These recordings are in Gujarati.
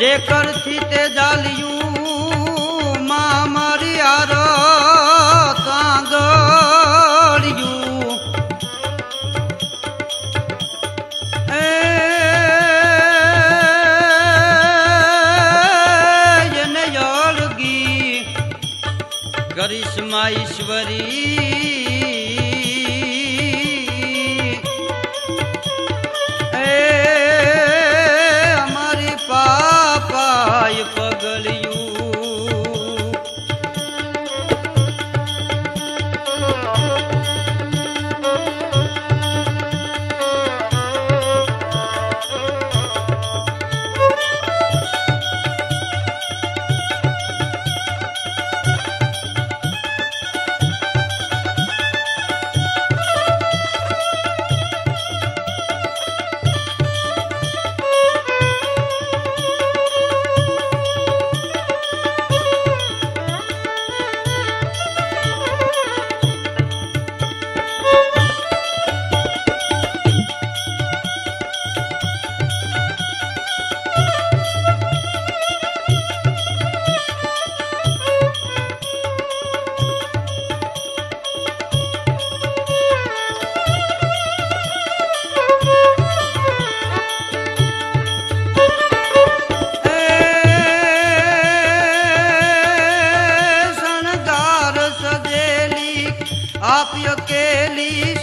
જે કરથી તે જાલિયું પાપ કેલી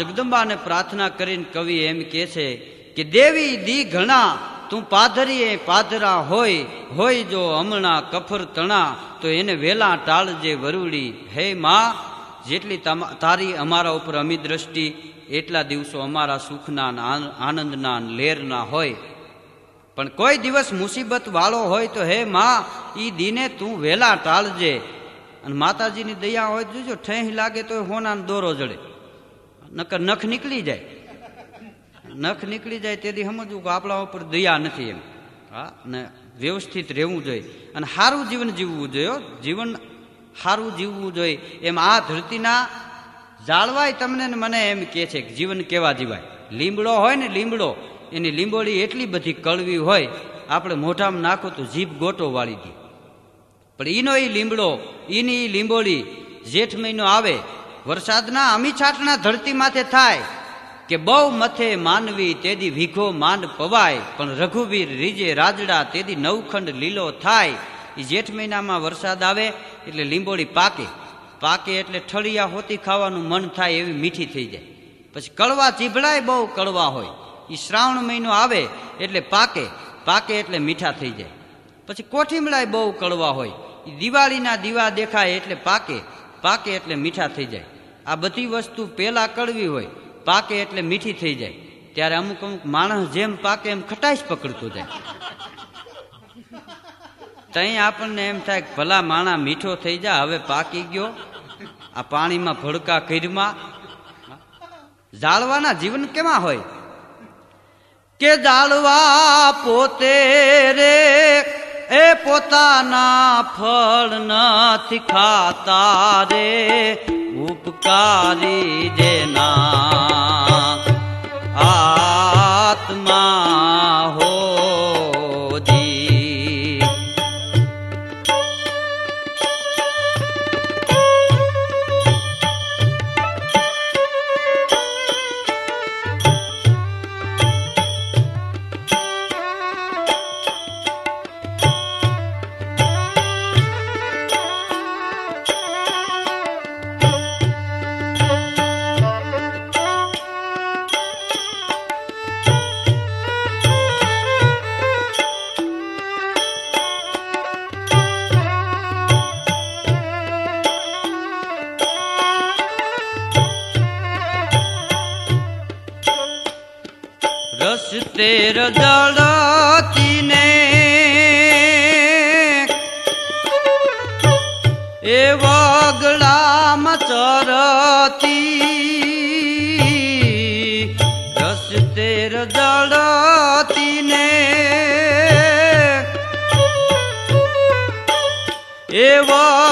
જગદંબાને પ્રાર્થના કરીને કવિ એમ કહે છે કે દેવી દી ઘણા તું પાધરીએ પાધરા હોય હોય જો હમણાં કફર તણા તો એને વેલા ટાળજે વરુડી હે મા જેટલી તારી અમારા ઉપર અમી દ્રષ્ટિ એટલા દિવસો અમારા સુખના આનંદના લેરના હોય પણ કોઈ દિવસ મુસીબત વાળો હોય તો હે મા એ દીને તું વહેલા ટાળજે અને માતાજીની દયા હોય જોજો ઠેહ લાગે તો હોના દોરો જડે નકર નખ નીકળી જાય નખ નીકળી જાય તેથી સમજવું કે આપણા ઉપર દયા નથી એમ હા ને વ્યવસ્થિત રહેવું જોઈએ અને સારું જીવન જીવવું જોઈએ જીવન સારું જીવવું જોઈએ એમ આ ધરતીના જાળવાય તમને ને મને એમ કે છે કે જીવન કેવા જીવાય લીમડો હોય ને લીમડો એની લીંબોળી એટલી બધી કળવી હોય આપણે મોઢામાં નાખો તો જીભ ગોટો વાળી દે પણ એનો એ લીમડો એની લીંબોળી જેઠ મહિનો આવે વરસાદના અમી ધરતી માથે થાય કે બહુ મથે માનવી તેદી વિઘો માંડ પવાય પણ રઘુવીર રીજે રાજડા તેદી નવખંડ લીલો થાય એ જેઠ મહિનામાં વરસાદ આવે એટલે લીંબોળી પાકે પાકે એટલે ઠળિયા હોતી ખાવાનું મન થાય એવી મીઠી થઈ જાય પછી કડવા ચીભડાય બહુ કડવા હોય એ શ્રાવણ મહિનો આવે એટલે પાકે પાકે એટલે મીઠા થઈ જાય પછી કોઠીમળાય બહુ કડવા હોય એ દિવાળીના દીવા દેખાય એટલે પાકે પાકે એટલે મીઠા થઈ જાય આ બધી વસ્તુ પહેલાં કડવી હોય પાકે એટલે મીઠી થઈ જાય ત્યારે અમુક અમુક માણસ જેમ પાકે એમ ખટાશ પકડતું જાય તઈ આપણને એમ થાય કે ભલા માણા મીઠો થઈ જા હવે પાકી ગયો આ પાણીમાં ભડકા કીરમાં જાળવાના જીવન કેમાં હોય કે જાળવા પોતે રે એ પોતાના ફળ નથી ખાતા રે ઉપકારી જેના આ તેર દળતીને એ વગડામ ચરતી રસ તેર દળતીને એ વગ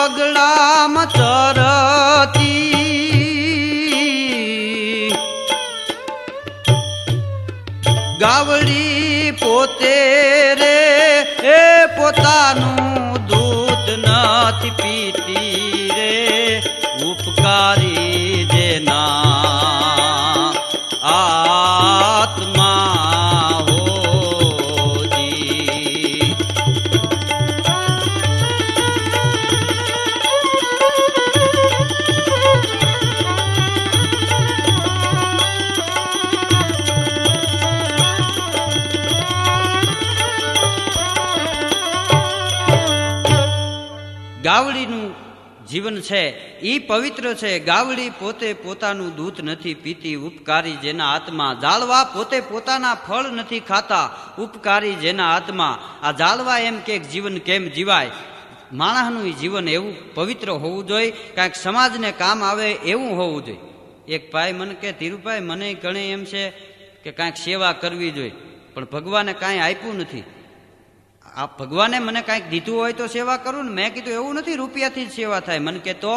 દે રે એ પોતાનું દૂધ નથી પીતી જીવન છે એ પવિત્ર છે ગાવડી પોતે પોતાનું દૂધ નથી પીતી ઉપકારી જેના આત્મા જાળવા પોતે પોતાના ફળ નથી ખાતા ઉપકારી જેના આત્મા આ જાળવા એમ કે જીવન કેમ જીવાય માણસનું જીવન એવું પવિત્ર હોવું જોઈએ કાંઈક સમાજને કામ આવે એવું હોવું જોઈએ એક ભાઈ મને કે ધીરુભાઈ મને ગણે એમ છે કે કાંઈક સેવા કરવી જોઈએ પણ ભગવાને કાંઈ આપ્યું નથી આ ભગવાને મને કાંઈક દીધું હોય તો સેવા કરું ને મેં કીધું એવું નથી રૂપિયાથી જ સેવા થાય મને કે તો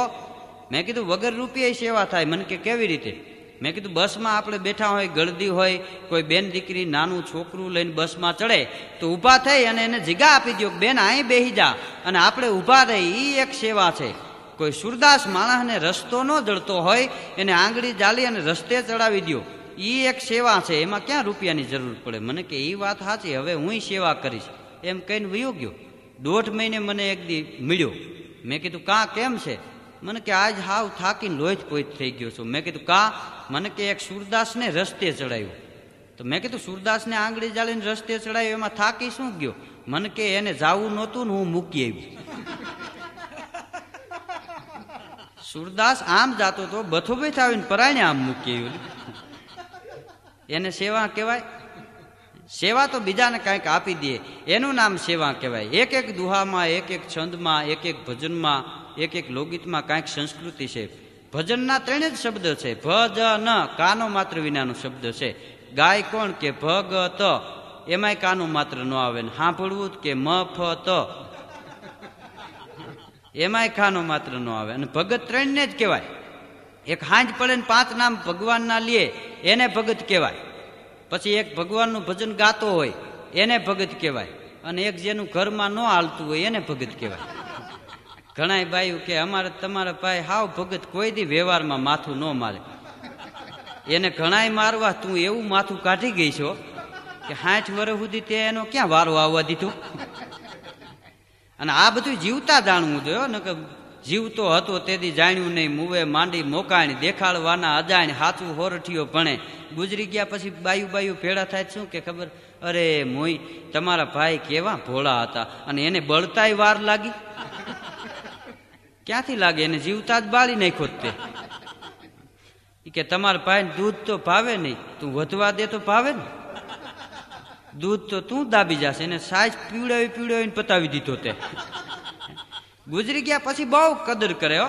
મેં કીધું વગર રૂપિયા સેવા થાય મને કે કેવી રીતે મેં કીધું બસમાં આપણે બેઠા હોય ગળદી હોય કોઈ બેન દીકરી નાનું છોકરું લઈને બસમાં ચડે તો ઊભા થઈ અને એને જગ્યા આપી દો બેન અહીં બેહી જા અને આપણે ઊભા રહી એ એક સેવા છે કોઈ સુરદાસ માણસને રસ્તો ન જડતો હોય એને આંગળી જાલી અને રસ્તે ચડાવી દો એ એક સેવા છે એમાં ક્યાં રૂપિયાની જરૂર પડે મને કે એ વાત સાચી હવે હું સેવા કરીશ એમ કહીને વયો ગયો દોઢ મહિને મને એક દી મળ્યો મેં કીધું કાં કેમ છે મને કે આજ હાવ થાકીને લોહીજ પોઈત થઈ ગયો છું મેં કીધું કાં મને કે એક સુરદાસને રસ્તે ચડાયું તો મેં કીધું સુરદાસને આંગળી જાળીને રસ્તે ચડાવ્યો એમાં થાકી શું ગયો મને કે એને જાવું નહોતું ને હું મૂકી આવ્યું સુરદાસ આમ જાતો તો બથોબે થાવીને પરાયને આમ મૂકી આવ્યું એને સેવા કહેવાય સેવા તો બીજાને કાંઈક આપી દઈએ એનું નામ સેવા કહેવાય એક એક દુહામાં એક એક છંદમાં એક એક ભજનમાં એક એક લોકગીતમાં કાંઈક સંસ્કૃતિ છે ભજનના ત્રણ જ શબ્દ છે ભજન કાનો માત્ર વિનાનો શબ્દ છે ગાય કોણ કે ભગત એમાંય કાનો માત્ર ન આવે ને સાંભળવું કે મફત એમાંય કાનો માત્ર ન આવે અને ભગત ત્રણને જ કહેવાય એક હાંજ પડે ને પાંચ નામ ભગવાનના લીએ એને ભગત કહેવાય પછી એક ભગવાનનું ભજન ગાતો હોય એને ભગત કહેવાય અને એક જેનું ઘરમાં ન હાલતું હોય એને ભગત કહેવાય ઘણા બાયું કે અમારે તમારા ભાઈ હાવ ભગત કોઈ દી વ્યવહારમાં માથું ન મારે એને ઘણાય મારવા તું એવું માથું કાઢી ગઈ છો કે સાઠ વર્ષ સુધી તે એનો ક્યાં વારો આવવા દીધો અને આ બધું જીવતા જાણવું જોયો ને કે જીવતો હતો તેથી જાણ્યું નહીં મુવે માંડી મોકાણી દેખાડવાના અજાણ હાથું હોરઠિયો ભણે ગુજરી ગયા પછી બાયુ બાયુ ભેળા થાય શું કે ખબર અરે મોઈ તમારા ભાઈ કેવા ભોળા હતા અને એને બળતાય વાર લાગી ક્યાંથી લાગે એને જીવતા જ બાળી નાખો તે કે તમારા ભાઈને દૂધ તો ભાવે નહીં તું વધવા દે તો ભાવે ને દૂધ તો તું દાબી જશે એને સાઈજ પીવડાવી પીવડાવીને પતાવી દીધો તે ગુજરી ગયા પછી બહુ કદર કર્યો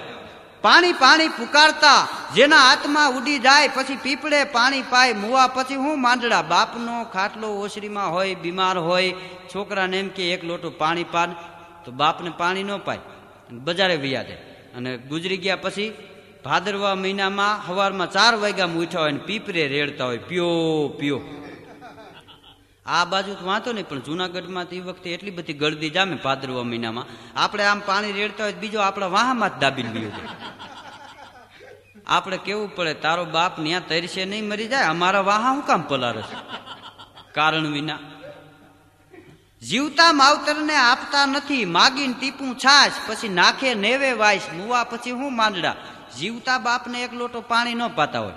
પાણી પાણી પુકારતા જેના હાથમાં ઉડી જાય પછી પીપળે પાણી પાય મુવા પછી હું માંડડા બાપનો ખાટલો ઓસરીમાં હોય બીમાર હોય છોકરાને એમ કે એક લોટું પાણી પાન તો બાપને પાણી ન પાય બજારે વ્યા દે અને ગુજરી ગયા પછી ભાદરવા મહિનામાં સવારમાં ચાર વાગ્યા મૂઠા હોય અને પીપરે રેડતા હોય પ્યો પીઓ આ બાજુ તો વાંધો નહીં પણ જુનાગઢમાં તો એ વખતે એટલી બધી ગળદી જામે ભાદરવા મહિનામાં આપણે આમ પાણી રેડતા હોય બીજો આપણા વાહમાં જ દાબી લઈએ છીએ આપણે કેવું પડે તારો બાપ ત્યાં તરશે નહીં મરી જાય અમારા વાહા હું કામ પલારે છે કારણ વિના જીવતા માવતરને આપતા નથી માગીને ટીપું છાશ પછી નાખે નેવે વાઈશ મુવા પછી હું માંડડા જીવતા બાપને એક લોટો પાણી ન પાતા હોય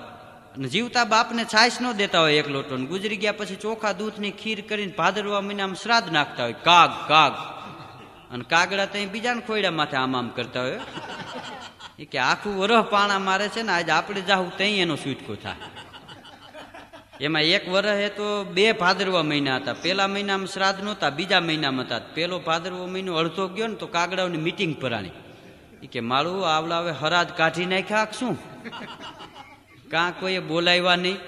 જીવતા બાપને છાશ ન દેતા હોય એક લોટો ગુજરી ગયા પછી ચોખા દૂધની ખીર કરીને ભાદરવા મહિનામાં શ્રાદ્ધ નાખતા હોય કાગ કાગ અને કાગડા તો બીજાને ખોયડા માથે આમ આમ કરતા હોય એ કે આખું વરહ પાણા મારે છે ને આજે આપણે જાઉં ત્યાં એનો છૂટકો થાય એમાં એક વરહ એ તો બે ભાદરવા મહિના હતા પહેલા મહિનામાં શ્રાદ્ધ નહોતા બીજા મહિનામાં હતા પેલો ભાદરવો મહિનો અડધો ગયો ને તો કાગડાઓની મિટિંગ પરાણી એ કે મારું આવલા હવે હરાજ કાઢી નાખ્યા શું કાં કોઈએ બોલાવ્યા નહીં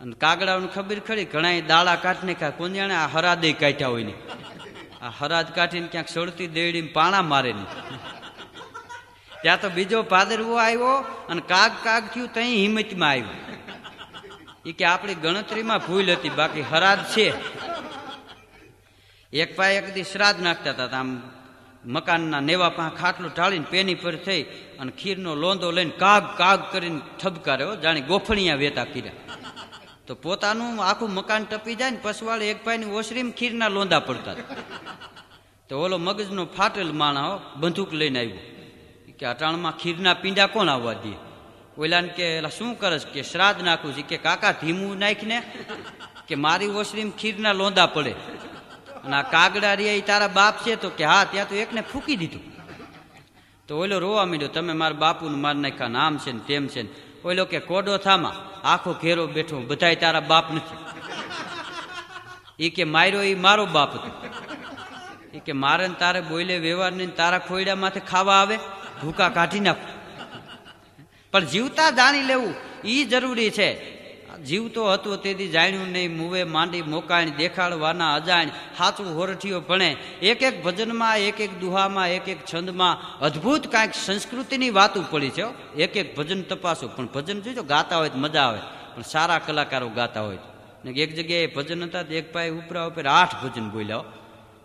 અને કાગડાઓને ખબર ખરી ઘણા દાળા કાઢને કાં કોને જાણે આ હરાદે કાઢ્યા હોય ને આ હરાદ કાઢીને ક્યાંક સળતી દેડીને પાણા મારે ને ત્યાં તો બીજો પાદરવો આવ્યો અને કાગ કાગ થયું ત્યાં હિંમતમાં આવ્યું એ કે આપણી ગણતરીમાં ભૂલ હતી બાકી હરાદ છે એક પાય એક દી શ્રાદ્ધ નાખતા હતા આમ મકાનના નેવા પાંખ ખાટલું ટાળીને પેની પર થઈ અને ખીરનો લોંદો લઈને કાગ કાગ કરીને ઠબકાર્યો જાણે ગોફણિયા વેતા કીર્યા તો પોતાનું આખું મકાન ટપી જાય ને પસવાળે એક ભાઈની ઓસરીમ ખીરના લોંદા પડતા તો ઓલો મગજનો ફાટેલ માણાઓ બંદૂક લઈને આવ્યો કે અટાણમાં ખીરના પીંડા કોણ આવવા દે ઓલાને કે એલા શું કરશ કે શ્રાદ્ધ નાખું છે કે કાકા ધીમું નાખીને કે મારી ઓસરીમ ખીરના લોંદા પડે અને આ કાગડા રે એ તારા બાપ છે તો કે હા ત્યાં તો એકને ફૂકી દીધું તો ઓલો રોવા માંડ્યો તમે મારા બાપુનું માર નાખ્યા નામ છે ને તેમ છે ને ઓલો કે કોડો થામાં આખો ઘેરો બેઠો બધાય તારા બાપ નથી એ કે માર્યો એ મારો બાપ હતો એ કે મારે ને તારે બોલે વ્યવહાર નહીં તારા ખોયડા માથે ખાવા આવે ભૂકા કાઢી નાખ પણ જીવતા જાણી લેવું એ જરૂરી છે જીવતો હતો તેથી જાણ્યું નહીં મુવે માંડી મોકાણી દેખાડવાના અજાણ સાચું હોરઠીઓ ભણે એક એક ભજનમાં એક એક દુહામાં એક એક છંદમાં અદ્ભુત કાંઈક સંસ્કૃતિની વાતું પડી છે એક એક ભજન તપાસો પણ ભજન જોજો ગાતા હોય તો મજા આવે પણ સારા કલાકારો ગાતા હોય ને એક જગ્યાએ ભજન હતા તો એક પાય ઉપરા ઉપર આઠ ભજન બોલ્યા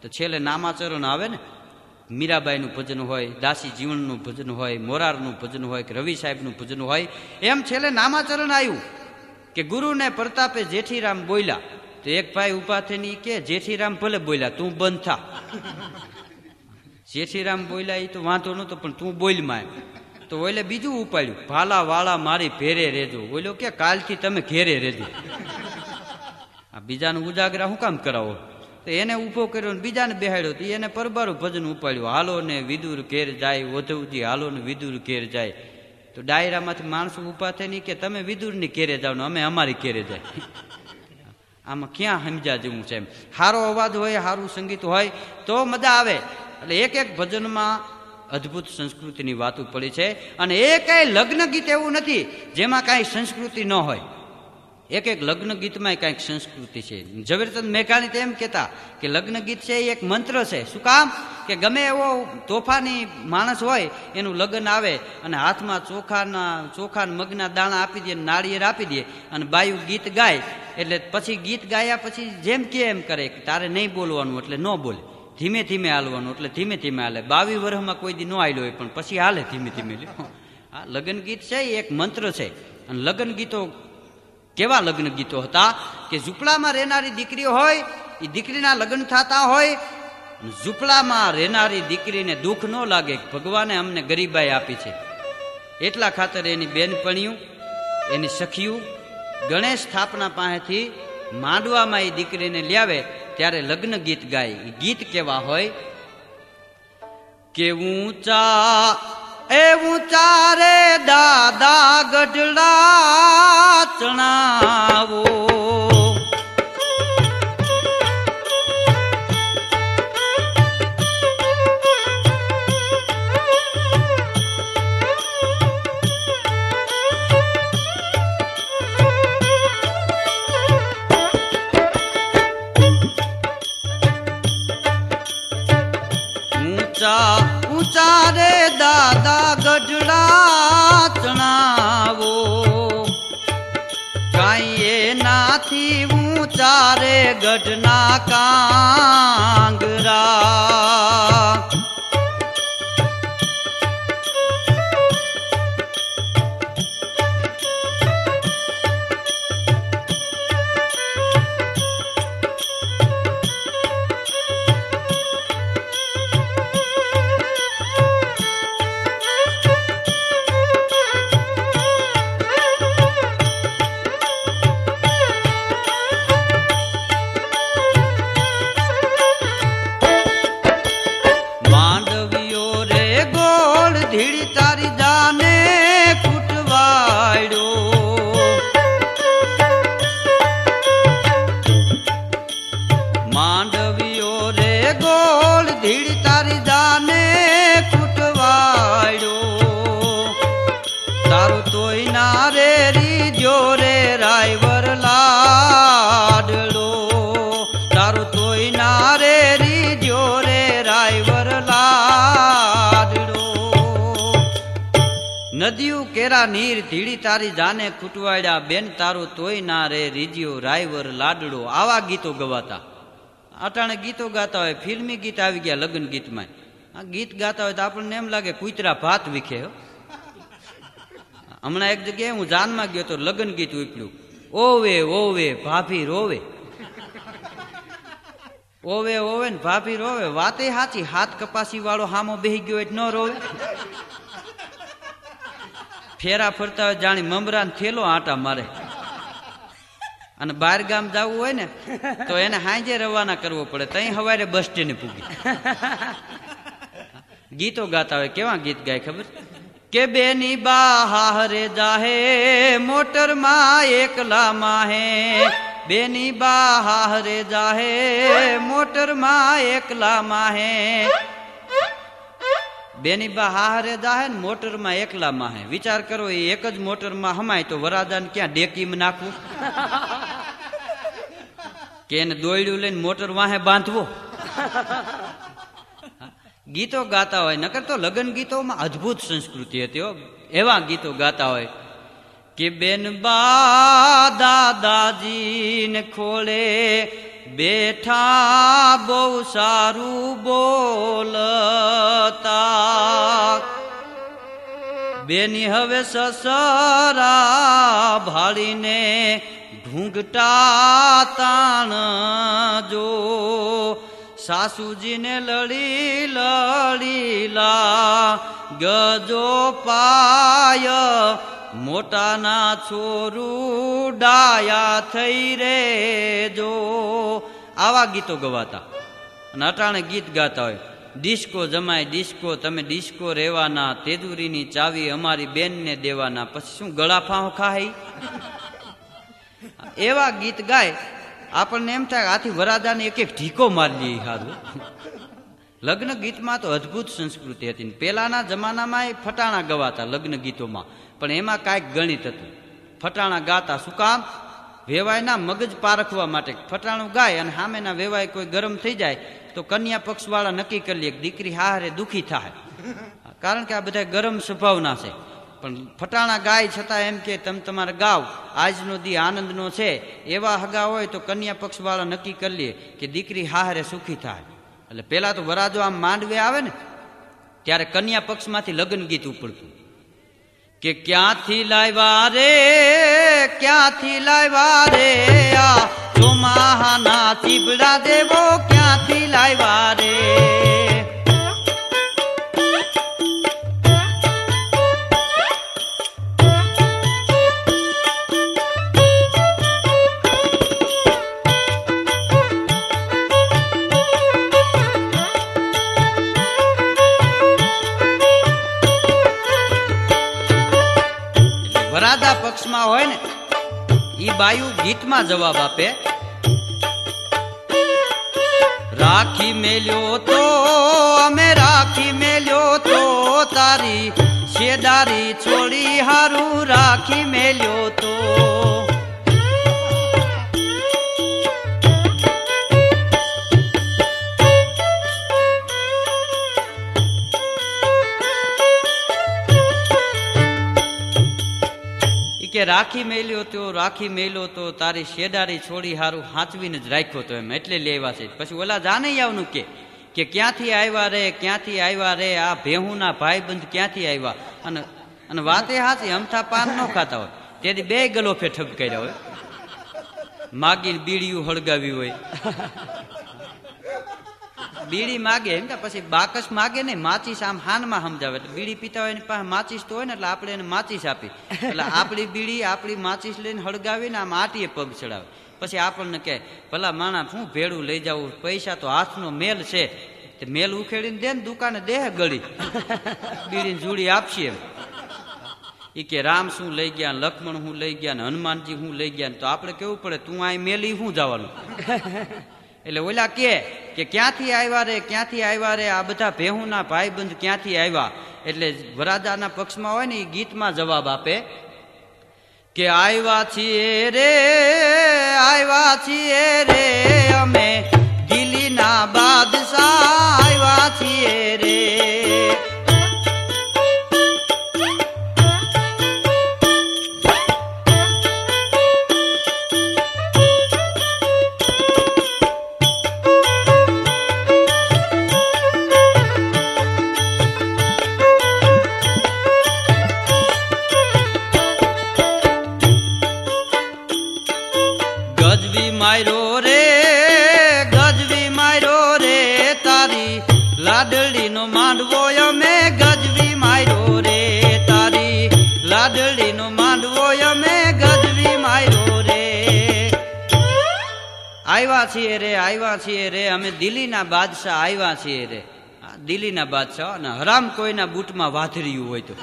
તો છેલ્લે નામાચરણ આવે ને મીરાબાઈનું ભજન હોય દાસી જીવનનું ભજન હોય મોરારનું ભજન હોય કે રવિ સાહેબનું ભજન હોય એમ છેલ્લે નામાચરણ આવ્યું કે ગુરુને પ્રતાપે જેઠીરામ બોલ્યા તો એક ભાઈ ઉભા થઈને કે જેઠીરામ ભલે બોલ્યા તું બંધ થા જેઠીરામ બોલ્યા એ તો વાંધો નહોતો પણ તું બોલ માય તો ઓલે બીજું ઉપાડ્યું ભાલા વાળા મારી ભેરે રેજો ઓલો કે કાલથી તમે ઘેરે રેજો આ બીજાનું ઉજાગરા શું કામ કરાવો તો એને ઊભો કર્યો ને બીજાને બેહાડ્યો તો એને પરબારું ભજન ઉપાડ્યું હાલો ને વિદુર ઘેર જાય ઓધવજી હાલો ને વિદુર ઘેર જાય તો ડાયરામાંથી માણસો ઊભા નહીં કે તમે વિદુરની કેરે જાઓ અમે અમારી કેરે જાય આમાં ક્યાં સમજ્યા જેવું છે એમ સારો અવાજ હોય સારું સંગીત હોય તો મજા આવે એટલે એક એક ભજનમાં અદ્ભુત સંસ્કૃતિની વાતો પડી છે અને એ કાંઈ લગ્ન ગીત એવું નથી જેમાં કાંઈ સંસ્કૃતિ ન હોય એક એક લગ્ન ગીતમાં કાંઈક સંસ્કૃતિ છે ઝવેરચંદ મેઘાણી તો એમ કહેતા કે લગ્ન ગીત છે એ એક મંત્ર છે શું કામ કે ગમે એવો તોફાની માણસ હોય એનું લગ્ન આવે અને હાથમાં ચોખાના ચોખા મગના દાણા આપી દે નાળિયેર આપી દે અને બાયું ગીત ગાય એટલે પછી ગીત ગાયા પછી જેમ કે એમ કરે કે તારે નહીં બોલવાનું એટલે ન બોલે ધીમે ધીમે હાલવાનું એટલે ધીમે ધીમે હાલે બાવી વર્ષમાં કોઈ દી ન હાલ્યો હોય પણ પછી હાલે ધીમે ધીમે આ લગ્ન ગીત છે એ એક મંત્ર છે અને લગ્ન ગીતો કેવા લગ્ન ગીતો હતા કે ઝૂંપડામાં રહેનારી દીકરી હોય એ દીકરીના લગ્ન થતા હોય ઝૂપડામાં રહેનારી દીકરીને દુઃખ ન લાગે ભગવાને અમને ગરીબાઈ આપી છે એટલા ખાતર એની બેનપણિયું એની સખીયું ગણેશ સ્થાપના પાસેથી માંડવામાં એ દીકરીને લ્યાવે ત્યારે લગ્ન ગીત ગાય ગીત કેવા હોય કે ઊંચા એ ઊંચા રે દાદા ગઢડા જણાવો ઊંચા ઊંચા રે દાદા ગઢડા ચારે ગઢના કાંગરા તારી જાને ખૂટવાડ્યા બેન તારું તોય ના રે રીજ્યો રાયવર લાડડો આવા ગીતો ગવાતા અટાણે ગીતો ગાતા હોય ફિલ્મી ગીત આવી ગયા લગ્ન ગીતમાં આ ગીત ગાતા હોય તો આપણને એમ લાગે કૂતરા ભાત વિખે હમણાં એક જગ્યાએ હું જાનમાં ગયો તો લગ્ન ગીત ઉપડ્યું ઓવે ઓવે ભાભી રોવે ઓવે ઓવે ને ભાભી રોવે વાતે સાચી હાથ કપાસી વાળો હામો બેહી ગયો એટલે ન રોવે ફેરા ફરતા હોય જાણી મમરા થેલો આટા મારે અને બાર ગામ જવું હોય ને તો એને હાંજે રવાના કરવો પડે તઈ હવારે બસ સ્ટેન્ડ પૂગી ગીતો ગાતા હોય કેવા ગીત ગાય ખબર કે બેની બાહારે જાહે મોટર માં એકલા માહે બેની બાહારે જાહે મોટર માં એકલા માહે બેની બા હારે દાહે ને મોટરમાં એકલા માહે વિચાર કરો એ એક જ મોટરમાં હમાય તો વરાદાને ક્યાં ડેકીમાં નાખવું કે એને દોયડું લઈને મોટર વાહે બાંધવો ગીતો ગાતા હોય નકર તો લગ્ન ગીતોમાં અદ્ભુત સંસ્કૃતિ હતી એવા ગીતો ગાતા હોય કે બેન બા દાદાજીને ખોલે બેઠા બહુ સારું બોલતા બેની હવે સસરા ભાળીને ઢૂંઘટા તાણ જો સાસુજીને લડી લડીલા ગજો પાય મોટાના છોરું ડાયા થઈ રે જો આવા ગીતો ગવાતા અને અટાણે ગીત ગાતા હોય ડિસ્કો જમાય ડિસ્કો તમે ડિસ્કો રહેવાના તેદુરીની ચાવી અમારી બેનને દેવાના પછી શું ગળા ફાંહો ખાય એવા ગીત ગાય આપણને એમ થાય આથી વરાદાને એક એક ઢીકો મારી લઈએ સારું લગ્ન ગીતમાં તો અદ્ભુત સંસ્કૃતિ હતી પહેલાના જમાનામાં ફટાણા ગવાતા લગ્ન ગીતોમાં પણ એમાં કાંઈક ગણિત હતું ફટાણા ગાતા શું કામ વેવાયના મગજ પારખવા માટે ફટાણું ગાય અને સામેના વેવાય કોઈ ગરમ થઈ જાય તો કન્યા પક્ષવાળા નક્કી કરી લે દીકરી હારે દુઃખી થાય કારણ કે આ બધા ગરમ સ્વભાવના છે પણ ફટાણા ગાય છતાં એમ કે તમે તમારે ગાવ આજનો દી આનંદનો છે એવા હગા હોય તો કન્યા પક્ષવાળા નક્કી કરી લે કે દીકરી હારે સુખી થાય એટલે પહેલાં તો વરાજો આમ માંડવે આવે ને ત્યારે કન્યા પક્ષમાંથી લગ્ન ગીત ઉપડતું કે ક્યાંથી લાવ્યા રે ક્યાંથી લાવ્યા રે આ ચોમાહાના ચીબડા દેવો ક્યાંથી લાવ્યા બાયું ગીતમાં જવાબ આપે રાખી મેલ્યો તો અમે રાખી મેલ્યો તો તારી શેદારી છોડી હારું રાખી મેલ્યો તો કે રાખી મેલ્યો તો રાખી મેલ્યો તો તારી શેડારી છોડી હારું હાંચવીને જ રાખ્યો તો એમ એટલે લેવા છે પછી ઓલા જાને આવનું કે કે ક્યાંથી આવ્યા રે ક્યાંથી આવ્યા રે આ ભેહુના ભાઈબંધ ક્યાંથી આવ્યા અને અને વાતે હાથી અમથા પાન ન ખાતા હોય તેથી બે ગલોફે ઠપ કર્યા હોય માગીને બીડિયું હળગાવ્યું હોય બીડી માગે એમ કે પછી બાકસ માગે નહીં માચીસ આમ હાનમાં સમજાવે એટલે બીડી પીતા હોય એની પાસે માચીસ તો હોય ને એટલે આપણે એને માચીસ આપી એટલે આપણી બીડી આપણી માચીસ લઈને હળગાવીને આમ આટીએ પગ ચડાવે પછી આપણને કહે ભલા માણા શું ભેડું લઈ જવું પૈસા તો હાથનો મેલ છે તે મેલ ઉખેડીને દે ને દુકાને દેહ ગળી બીડીને જુડી આપશે એમ એ કે રામ શું લઈ ગયા લક્ષ્મણ હું લઈ ગયા ને હનુમાનજી હું લઈ ગયા ને તો આપણે કેવું પડે તું આ મેલી શું જવાનું એટલે ઓલા કે કે ક્યાંથી આવ્યા રે ક્યાંથી આવ્યા રે આ બધા ભેહુના ભાઈબંધ ક્યાંથી આવ્યા એટલે વરાદાના પક્ષમાં હોય ને એ ગીતમાં જવાબ આપે કે આવ્યા છીએ રે આવ્યા છીએ રે અમે દિલ્હીના બાદશાહ આવ્યા છીએ રે આવ્યા છીએ રે અમે દિલ્હીના બાદશાહ આવ્યા છીએ રે દિલ્હીના બાદશાહ અને હરામ કોઈના બૂટમાં વાથર્યું હોય તો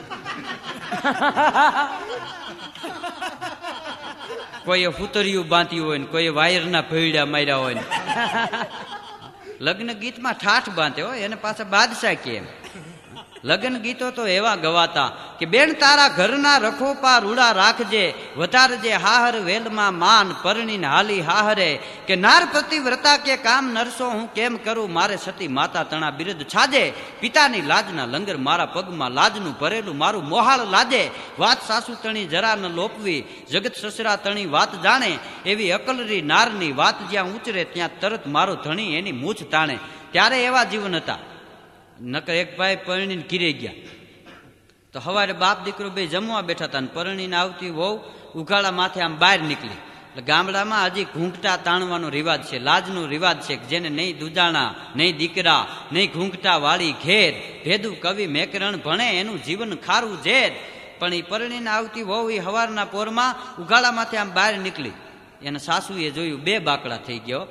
કોઈએ ફૂતરિયું બાંધ્યું હોય ને કોઈએ વાયરના ભેડા માર્યા હોય ને લગ્ન ગીતમાં ઠાઠ બાંધ્યો હોય એને પાછા બાદશાહ કેમ લગ્ન ગીતો તો એવા ગવાતા કે બેન તારા ઘરના રખોપા રૂડા રાખજે વધારજે હાહર વેલમાં માન પરણીને હાલી હાહરે કે નાર પતિવ્રતા કે કામ નરસો હું કેમ કરું મારે સતી માતા તણા બિરદ છાજે પિતાની લાજના લંગર મારા પગમાં લાજનું ભરેલું મારું મોહાળ લાજે વાત સાસુ તણી જરા ન લોપવી જગત સસરા તણી વાત જાણે એવી અકલરી નારની વાત જ્યાં ઉચરે ત્યાં તરત મારો ધણી એની મૂછ તાણે ત્યારે એવા જીવન હતા નકર એક ભાઈ પરણીને કિરે ગયા તો સવારે બાપ દીકરો બે જમવા બેઠા હતા પરણીને આવતી વહુ ઉઘાડા માથે આમ બહાર નીકળી એટલે ગામડામાં હજી ઘૂંઘટા તાણવાનો રિવાજ છે લાજનો રિવાજ છે જેને નહીં દુજાણા નહીં દીકરા નહીં ઘૂંઘટા વાળી ઘેર ભેદુ કવિ મેકરણ ભણે એનું જીવન ખારું ઝેર પણ એ પરણીને આવતી વહુ એ હવારના પોરમાં ઉઘાડા માથે આમ બહાર નીકળી એને સાસુએ જોયું બે બાકડા થઈ ગયો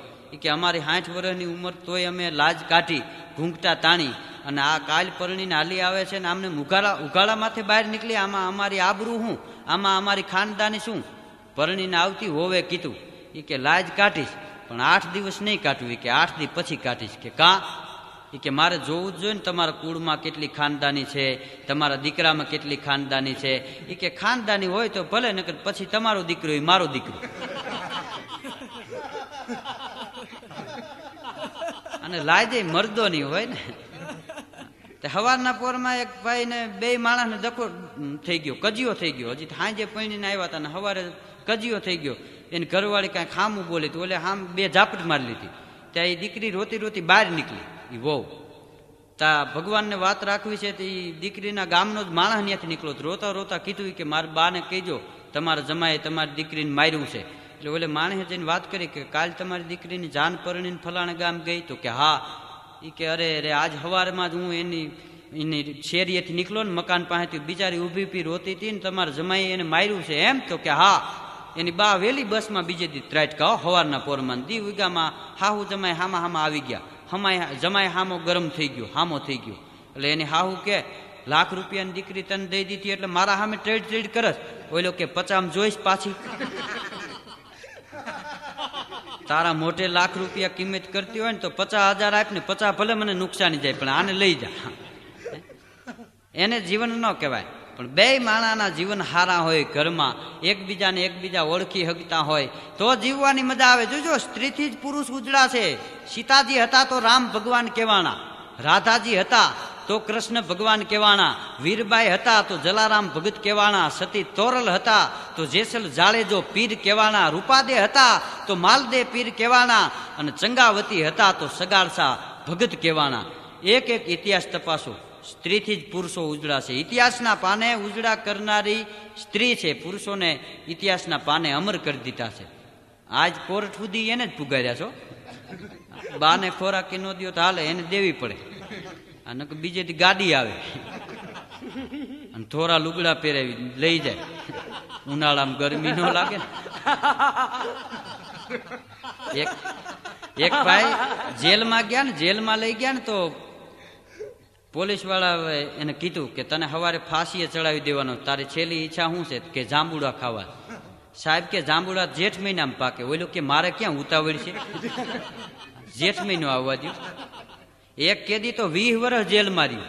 કે અમારી સાઠ વર્ષની ઉંમર તોય અમે લાજ કાઢી ઘૂંઘટા તાણી અને આ કાલ પરણીને હાલી આવે છે ને આમને મુઘાળા ઉઘાડા માથે બહાર નીકળી આમાં અમારી આબરૂ શું આમાં અમારી ખાનદાની શું પરણીને આવતી હોવે કીધું એ કે લાજ કાઢીશ પણ આઠ દિવસ નહીં કાઢવું કે આઠ દિવસ પછી કાઢીશ કે કા એ કે મારે જોવું જ જોઈએ ને તમારા કુળમાં કેટલી ખાનદાની છે તમારા દીકરામાં કેટલી ખાનદાની છે એ કે ખાનદાની હોય તો ભલે નકર પછી તમારો દીકરો એ મારો દીકરો અને લાજે મરદો નહીં હોય ને તે હવારના પોરમાં એક ભાઈને બે માણસને દખો થઈ ગયો કજિયો થઈ ગયો હજી હાંજે પૈણીને આવ્યા હતા ને સવારે કજિયો થઈ ગયો એને ઘરવાળી કાંઈ ખામું બોલી હતી એટલે આમ બે ઝાપટ મારી લીધી ત્યાં એ દીકરી રોતી રોતી બહાર નીકળી એ વહુ તા ભગવાનને વાત રાખવી છે તો એ દીકરીના ગામનો જ માણસ ત્યાંથી નીકળ્યો રોતા રોતા કીધું કે મારા બાને કહેજો તમારા જમાએ તમારી દીકરીને માર્યું છે એટલે ઓલે માણસે જઈને વાત કરી કે કાલ તમારી દીકરીની જાન પરણીને ફલાણા ગામ ગઈ તો કે હા એ કે અરે અરે આજ સવારમાં જ હું એની એની શેરીએથી નીકળો ને મકાન પાસેથી બિચારી ઊભી પી રોતી હતી ને તમારા જમાઈ એને માર્યું છે એમ તો કે હા એની બા વેલી બસમાં બીજે દી કહો હવારના પોરમાં દી ઉગામાં હાહુ જમાય હામા હામા આવી ગયા હમાય જમાય હામો ગરમ થઈ ગયો હામો થઈ ગયો એટલે એની હાહુ કે લાખ રૂપિયાની દીકરી તને દઈ દીધી એટલે મારા સામે ટ્રેડ ટ્રેડ કરસ ઓલો કે પચામ જોઈશ પાછી તારા મોઢે લાખ રૂપિયા કિંમત કરતી હોય ને તો પચાસ હજાર આપ ને પચાસ ભલે મને નુકસાની જાય પણ આને લઈ જા એને જીવન ન કહેવાય પણ બે માણાના જીવન હારા હોય ઘરમાં એકબીજાને એકબીજા ઓળખી હકતા હોય તો જીવવાની મજા આવે જોજો સ્ત્રીથી જ પુરુષ ઉજળા છે સીતાજી હતા તો રામ ભગવાન કહેવાના રાધાજી હતા તો કૃષ્ણ ભગવાન કહેવાણા વીરબાઈ હતા તો જલારામ ભગત કહેવાણા સતી તોરલ હતા તો જેસલ જાળેજો પીર કહેવાણા રૂપાદે હતા તો માલદે પીર કહેવાણા અને ચંગાવતી હતા તો સગાડસા ભગત કહેવાણા એક એક ઇતિહાસ તપાસો સ્ત્રીથી જ પુરુષો છે ઇતિહાસના પાને ઉજળા કરનારી સ્ત્રી છે પુરુષોને ઇતિહાસના પાને અમર કરી દીધા છે આજ કોર્ટ સુધી એને જ પુગાર્યા છો બાને ખોરાકી નો દો તો હાલે એને દેવી પડે અને બીજેથી ગાડી આવે અને થોડા લુગડા પહેરાવી લઈ જાય ઉનાળામાં ગરમી ન લાગે એક એક ભાઈ જેલમાં ગયા ને જેલમાં લઈ ગયા ને તો પોલીસ વાળા એને કીધું કે તને સવારે ફાંસીએ ચડાવી દેવાનો તારી છેલ્લી ઈચ્છા શું છે કે જાંબુડા ખાવા સાહેબ કે જાંબુડા જેઠ મહિનામાં પાકે ઓલું કે મારે ક્યાં ઉતાવળ છે જેઠ મહિનો આવવા દઉં એક કેદી તો વીસ વર્ષ જેલ રહ્યું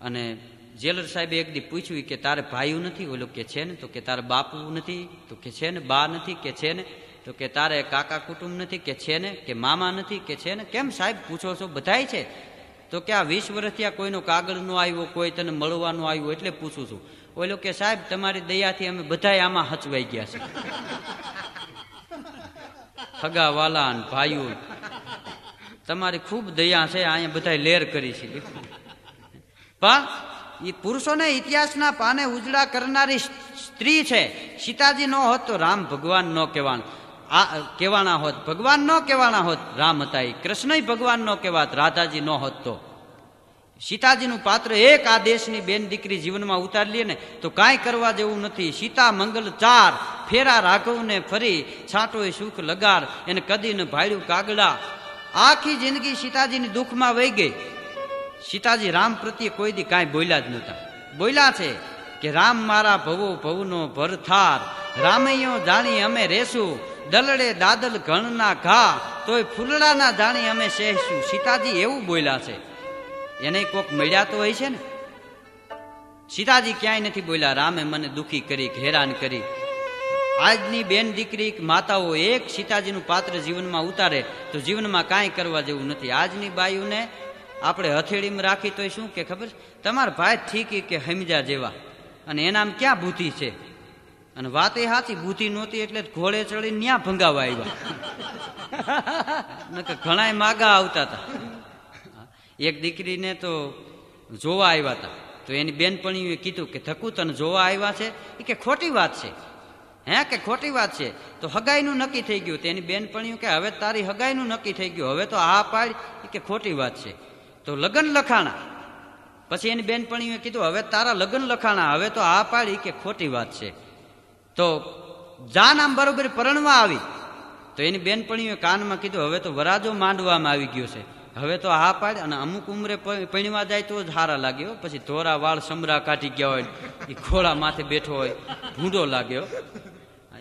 અને જેલર સાહેબે એક દી પૂછ્યું કે તારે ભાઈઓ નથી ઓલો કે છે ને તો કે તારે બાપુ નથી તો કે છે ને બા નથી કે છે ને તો કે તારે કાકા કુટુંબ નથી કે છે ને કે મામા નથી કે છે ને કેમ સાહેબ પૂછો છો બધાય છે તો કે આ વીસ વર્ષથી આ કોઈનો કાગળ ન આવ્યો કોઈ તને મળવાનું આવ્યું એટલે પૂછું છું ઓલો કે સાહેબ તમારી દયાથી અમે બધાય આમાં હચવાઈ ગયા છે ખગાવાલા ભાઈઓ તમારી ખૂબ દયા છે અહીંયા બધા લેર કરી છે પણ એ પુરુષોને ઇતિહાસના પાને ઉજળા કરનારી સ્ત્રી છે સીતાજી નો હોત તો રામ ભગવાન નો કહેવાનું આ કહેવાના હોત ભગવાન નો કહેવાના હોત રામ હતા એ કૃષ્ણય ભગવાન નો કહેવાત રાધાજી નો હોત તો સીતાજીનું પાત્ર એક આ દેશની બેન દીકરી જીવનમાં ઉતારી લઈએ ને તો કાંઈ કરવા જેવું નથી સીતા મંગલ ચાર ફેરા રાઘવને ફરી છાંટોય સુખ લગાર એને કદી કદીને ભાડ્યું કાગડા આખી જિંદગી સીતાજીની દુઃખમાં વહી ગઈ સીતાજી રામ પ્રત્યે કોઈ દી કાંઈ બોલ્યા જ નહોતા બોલ્યા છે કે રામ મારા ભવો ભવનો ભરથાર રામૈયો જાણી અમે રેશું દલડે દાદલ ઘણના ઘા તોય ફૂલડાના જાણી અમે સહેશું સીતાજી એવું બોલ્યા છે એને કોક મળ્યા તો હોય છે ને સીતાજી ક્યાંય નથી બોલ્યા રામે મને દુખી કરી હેરાન કરી આજની બેન દીકરી માતાઓ એક સીતાજીનું પાત્ર જીવનમાં ઉતારે તો જીવનમાં કાંઈ કરવા જેવું નથી આજની બાયુને આપણે હથેળીમાં રાખી તો શું કે ખબર તમારા ભાઈ ઠીકી કે હમજા જેવા અને એનામ ક્યાં બુદ્ધિ છે અને વાત એ સાચી બુદ્ધિ નહોતી એટલે ઘોડે ચડી ન્યા ભંગાવા આવ્યા નકર ઘણા માગા આવતા હતા એક દીકરીને તો જોવા આવ્યા હતા તો એની બેનપણીએ કીધું કે ધકુ તને જોવા આવ્યા છે એ કે ખોટી વાત છે હે કે ખોટી વાત છે તો હગાઈનું નક્કી થઈ ગયું તેની બેનપણીઓ કે હવે તારી હગાઈનું નક્કી થઈ ગયું હવે તો આ પાડ કે ખોટી વાત છે તો લગ્ન લખાણા પછી એની બેનપણીઓએ કીધું હવે તારા લગ્ન લખાણા હવે તો આ પાડી કે ખોટી વાત છે તો જાન આમ બરોબર પરણવા આવી તો એની બેનપણીઓએ કાનમાં કીધું હવે તો વરાજો માંડવામાં આવી ગયો છે હવે તો આ પાડ અને અમુક ઉંમરે પૈણવા જાય તો જ હારા લાગ્યો પછી ધોરા વાળ સમરા કાઢી ગયા હોય એ ખોળા માથે બેઠો હોય ભૂંડો લાગ્યો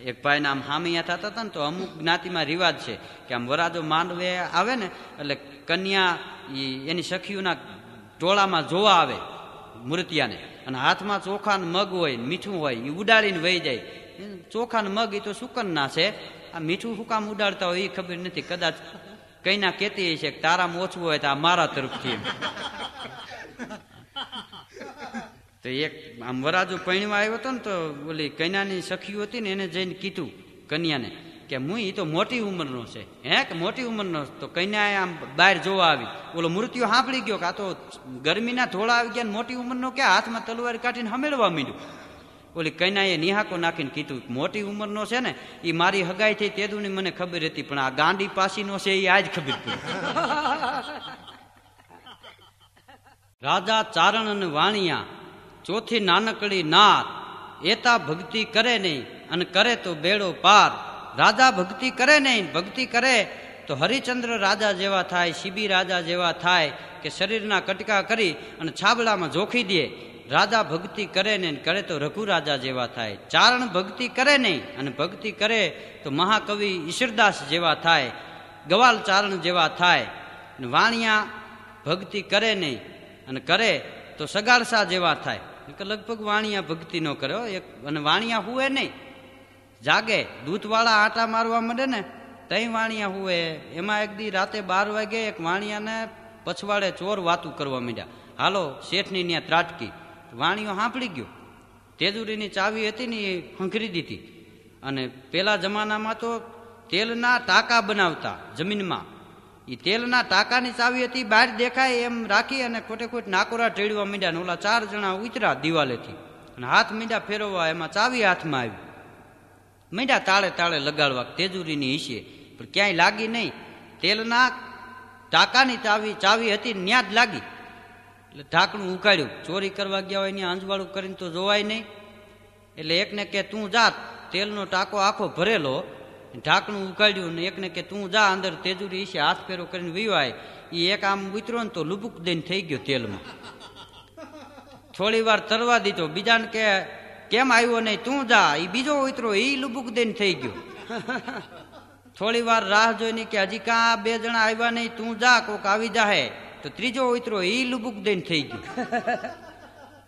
એક ભાઈના આમ હામિયા થતા હતા ને તો અમુક જ્ઞાતિમાં રિવાજ છે કે આમ વરાજો માંડવે આવે ને એટલે કન્યા એની સખીઓના ટોળામાં જોવા આવે મૂર્તિયાને અને હાથમાં ચોખા મગ હોય મીઠું હોય એ ઉડાડીને વહી જાય ચોખા મગ એ તો સુકનના છે આ મીઠું શું કામ ઉડાડતા હોય એ ખબર નથી કદાચ કઈ ના કેતી છે તારામાં ઓછું હોય તો આ મારા તરફથી તો એક આમ વરાજો પૈણવા આવ્યો હતો ને તો ઓલી કન્યાની સખીઓ હતી ને એને જઈને કીધું કન્યાને કે હું એ તો મોટી ઉંમરનો છે હે કે મોટી ઉંમરનો તો કન્યાએ આમ બહાર જોવા આવી ઓલો મૃત્યુ સાંભળી ગયો કે તો ગરમીના ધોળા આવી ગયા મોટી ઉંમરનો કે હાથમાં તલવાર કાઢીને હમેળવા માંડ્યું ઓલી કન્યાએ નિહાકો નાખીને કીધું મોટી ઉંમરનો છે ને એ મારી હગાઈ થઈ તેદુની મને ખબર હતી પણ આ ગાંડી પાસીનો છે એ આજ ખબર પડી રાજા ચારણ અને વાણિયા ચોથી નાનકડી નાત એતા ભક્તિ કરે નહીં અને કરે તો બેડો પાર રાજા ભક્તિ કરે નહીં ભક્તિ કરે તો હરિચંદ્ર રાજા જેવા થાય શિબી રાજા જેવા થાય કે શરીરના કટકા કરી અને છાબડામાં જોખી દે રાજા ભક્તિ કરે ને કરે તો રઘુ રાજા જેવા થાય ચારણ ભક્તિ કરે નહીં અને ભક્તિ કરે તો મહાકવિ ઈશ્વરદાસ જેવા થાય ગવાલ ચારણ જેવા થાય વાણિયા ભક્તિ કરે નહીં અને કરે તો સગાડસા જેવા થાય લગભગ વાણિયા ભક્તિ નો કર્યો એક અને વાણિયા હુએ નહીં જાગે દૂધવાળા આટા મારવા માંડે ને તઈ વાણિયા હુએ એમાં એક દી રાતે બાર વાગે એક વાણિયાને પછવાડે ચોર વાતું કરવા માંડ્યા હાલો શેઠની ત્યાં ત્રાટકી વાણિયો સાંભળી ગયો તેજુરીની ચાવી હતી ને એ હંકરી દીધી અને પેલા જમાનામાં તો તેલના ટાંકા બનાવતા જમીનમાં એ તેલના ટાંકાની ચાવી હતી બહાર દેખાય એમ રાખી અને ખોટે ખોટ નાકોરા ટેડવા મીંડ્યા ને ઓલા ચાર જણા ઉતરા દિવાલેથી અને હાથ મીંડા ફેરવવા એમાં ચાવી હાથમાં આવી મીંડા તાળે તાળે લગાડવા તેજુરીની હિસે પણ ક્યાંય લાગી નહીં તેલના ટાંકાની ચાવી ચાવી હતી ત્યાં જ લાગી એટલે ઢાંકણું ઉકાળ્યું ચોરી કરવા ગયા હોય ત્યાં અંજવાળું કરીને તો જોવાય નહીં એટલે એકને કે તું જા તેલનો ટાંકો આખો ભરેલો ઢાંકણું ઉગાડ્યું ને એકને કે તું જા અંદર તેજુરી છે હાથ ફેરો કરીને વીવાય એ એક આમ ઉતરો ને તો લુબુક દઈને થઈ ગયો તેલમાં થોડી વાર તરવા દીધો બીજાને કે કેમ આવ્યો નહીં તું જા એ બીજો ઉતરો એ લુબુક દઈને થઈ ગયો થોડી વાર રાહ જોઈને કે હજી કાં બે જણા આવ્યા નહીં તું જા કોક આવી જાહે તો ત્રીજો ઉતરો એ લુબુક દઈને થઈ ગયો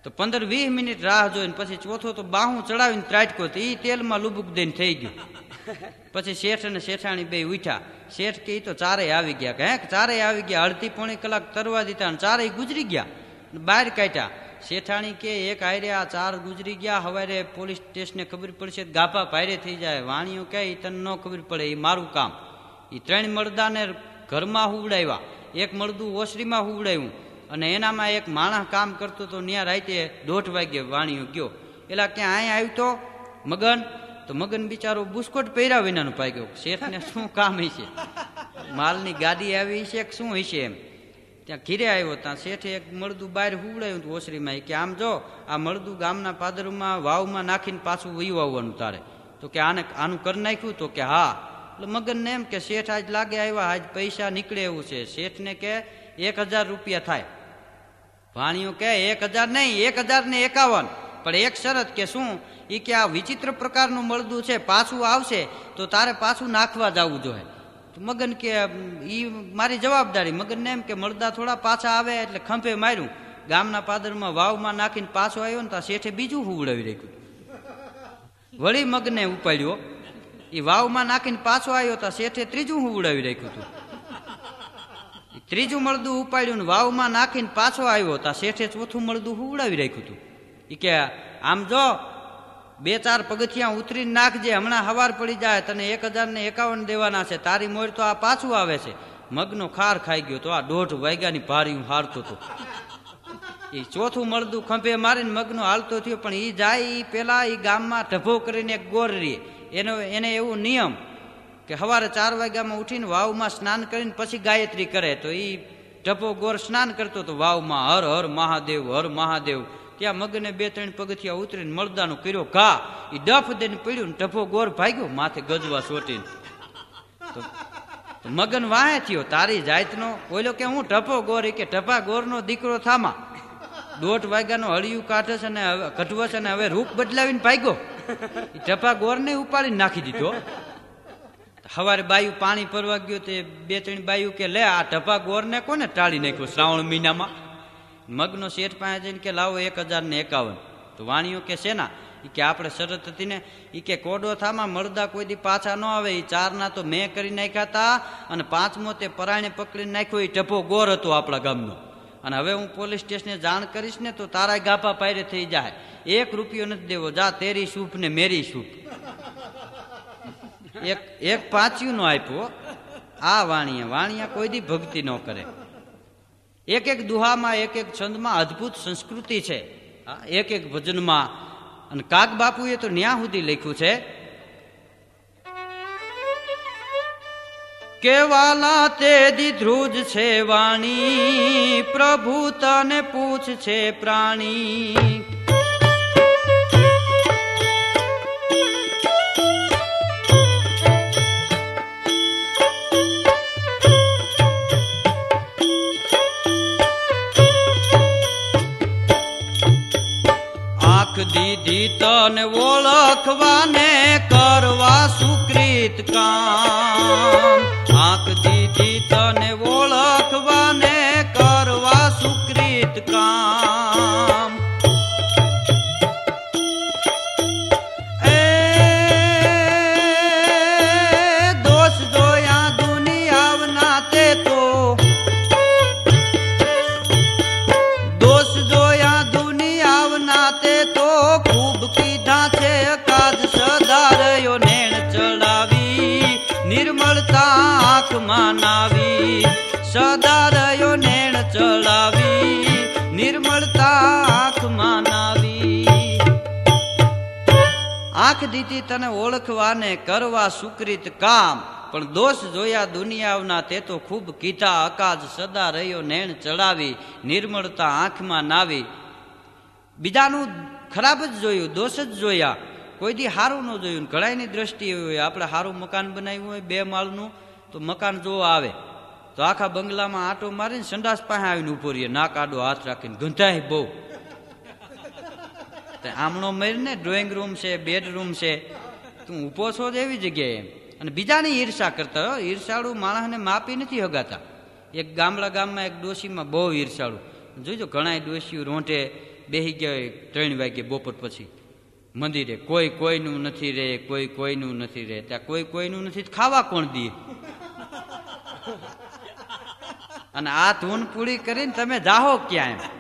તો પંદર વીસ મિનિટ રાહ જોઈને પછી ચોથો તો બાહું ચડાવીને ત્રાટકો તો એ તેલમાં લુબુક દઈને થઈ ગયો પછી શેઠ અને શેઠાણી બે ઉઠ્યા શેઠ કે તો ચારેય આવી ગયા કે હે ચારેય આવી ગયા અડધી પોણી કલાક તરવા દીધા અને ચારેય ગુજરી ગયા બહાર કાઢ્યા શેઠાણી કે એક હારે આ ચાર ગુજરી ગયા હવારે પોલીસ સ્ટેશને ખબર પડશે ગાભા ભારે થઈ જાય વાણીઓ કે એ તને ન ખબર પડે એ મારું કામ એ ત્રણ મળદાને ઘરમાં હુવડાવ્યા એક મળદું ઓસરીમાં હુવડાવ્યું અને એનામાં એક માણસ કામ કરતો તો ત્યાં રાતે દોઢ વાગે વાણીઓ ગયો એટલે ક્યાં અહીંયા આવ્યો તો મગન તો મગન બિચારો બુસ્કોટ પહેર્યા વિનાનું પાગ્યો શેઠને શું કામ હશે માલની ગાડી આવી છે કે શું હશે એમ ત્યાં ઘીરે આવ્યો ત્યાં શેઠે એક મળદું બહાર હુવડાયું હતું ઓસરીમાં કે આમ જો આ મળદું ગામના પાદરમાં વાવમાં નાખીને પાછું વયું આવવાનું તારે તો કે આને આનું કરી નાખ્યું તો કે હા એટલે મગનને એમ કે શેઠ આજ લાગે આવ્યા આજ પૈસા નીકળે એવું છે શેઠને કે એક હજાર રૂપિયા થાય ભાણીઓ કે એક હજાર નહીં એક હજાર ને એકાવન પણ એક શરત કે શું એ કે આ વિચિત્ર પ્રકારનું મળદું છે પાછું આવશે તો તારે પાછું નાખવા જવું જોઈએ મગન કે એ મારી જવાબદારી મગનને એમ કે મળદા થોડા પાછા આવે એટલે ખંભે માર્યું ગામના પાદરમાં વાવમાં નાખીને પાછો આવ્યો ને ત્યાં શેઠે બીજું હુવડાવી રાખ્યું વળી મગને ઉપાડ્યો એ વાવમાં નાખીને પાછો આવ્યો ત્યાં શેઠે ત્રીજું હુવડાવી રાખ્યું હતું ત્રીજું મળદું ઉપાડ્યું ને વાવમાં નાખીને પાછો આવ્યો ત્યાં શેઠે ચોથું મળદું હુવડાવી રાખ્યું હતું એ કે આમ જો બે ચાર પગથિયા ઉતરીને નાખજે હમણાં હવાર પડી જાય તને એક હજારને એકાવન દેવાના છે તારી મોર તો આ પાછું આવે છે મગનો ખાર ખાઈ ગયો તો આ દોઢ વાગ્યાની ભારી હું હારતો હતો એ ચોથું મળદું ખંભે મારીને મગનો હાલતો થયો પણ એ જાય એ પેલા એ ગામમાં ઢભો કરીને એક ગોર રે એનો એને એવું નિયમ કે સવારે ચાર વાગ્યામાં ઉઠીને વાવમાં સ્નાન કરીને પછી ગાયત્રી કરે તો એ ઢભો ગોર સ્નાન કરતો હતો વાવમાં હર હર મહાદેવ હર મહાદેવ ત્યાં મગને બે ત્રણ પગથિયા ઉતરીને મળદાનું કર્યો ઘા એ ડફ દઈને પડ્યું ટફો ગોર ભાગ્યો માથે ગજવા સોટીને મગન વાહે થયો તારી જાતનો ઓલો કે હું ટપો ગોર કે ટપા ગોરનો દીકરો થામા દોઢ વાગ્યાનો હળિયું કાઢે છે ને કઢવે છે અને હવે રૂપ બદલાવીને ભાગ્યો ટપા ને ઉપાડી નાખી દીધો સવારે બાયું પાણી પરવા ગયો તે બે ત્રણ બાયુ કે લે આ ટપા ગોરને કોને ટાળી નાખ્યો શ્રાવણ મહિનામાં મગનો શેઠ પાસે જઈને કે લાવો એક હજારને એકાવન તો વાણીઓ કે શેના એ કે આપણે શરત હતી ને એ કે કોડો થામાં મળદા કોઈ દી પાછા ન આવે એ ચારના તો મેં કરી નાખ્યા હતા અને પાંચમો તે પરાયણે પકડી નાખ્યો એ ટપો ગોર હતો આપણા ગામનો અને હવે હું પોલીસ સ્ટેશને જાણ કરીશ ને તો તારા ગાભા પાયરે થઈ જાય એક રૂપિયો નથી દેવો જા તેરી સૂપ ને મેરી સૂપ એક એક પાંચ્યું નો આપ્યો આ વાણીએ વાણિયા કોઈ દી ભક્તિ ન કરે એક એક દુહામાં એક એક છંદમાં અદ્ભુત સંસ્કૃતિ છે એક એક ભજનમાં અને કાક બાપુએ તો ન્યા સુધી લખ્યું છે કેવાલા તે ધ્રુજ છે વાણી પ્રભુ તને પૂછ છે પ્રાણી વિધિ તન ઓળખવાને કરવા સુકૃત કામ આંખ દીધી તને ઓળખવાને આંખ દીધી તને ઓળખવાને કરવા સુકૃત કામ પણ દોષ જોયા દુનિયાના તે તો ખૂબ કીધા અકાજ સદા રહ્યો નેણ ચડાવી નિર્મળતા આંખમાં નાવી બીજાનું ખરાબ જ જોયું દોષ જ જોયા કોઈ દી સારું ન જોયું ઘણાની દ્રષ્ટિએ હોય આપણે સારું મકાન બનાવ્યું હોય બે માળનું તો મકાન જોવા આવે તો આખા બંગલામાં આંટો મારીને સંડાસ પાસે આવીને ઉભો રહીએ નાક આડો હાથ રાખીને ગંધાય બહુ આમણો મરીને ડ્રોઈંગ રૂમ છે બેડરૂમ છે તું ઊભો છો જ એવી જગ્યાએ અને બીજાની ઈર્ષા કરતા હો ઈર્ષાળુ માણસને માપી નથી હગાતા એક ગામડા ગામમાં એક ડોશીમાં બહુ ઈર્ષાળુ જોઈજો ઘણાય ડોશીઓ રોંટે બેસી ગયા હોય ત્રણ વાગે બપોર પછી મંદિરે કોઈ કોઈનું નથી રહે કોઈ કોઈનું નથી રહે ત્યાં કોઈ કોઈનું નથી ખાવા કોણ દે અને આ ધૂન પૂરી કરીને તમે જાહો ક્યાં એમ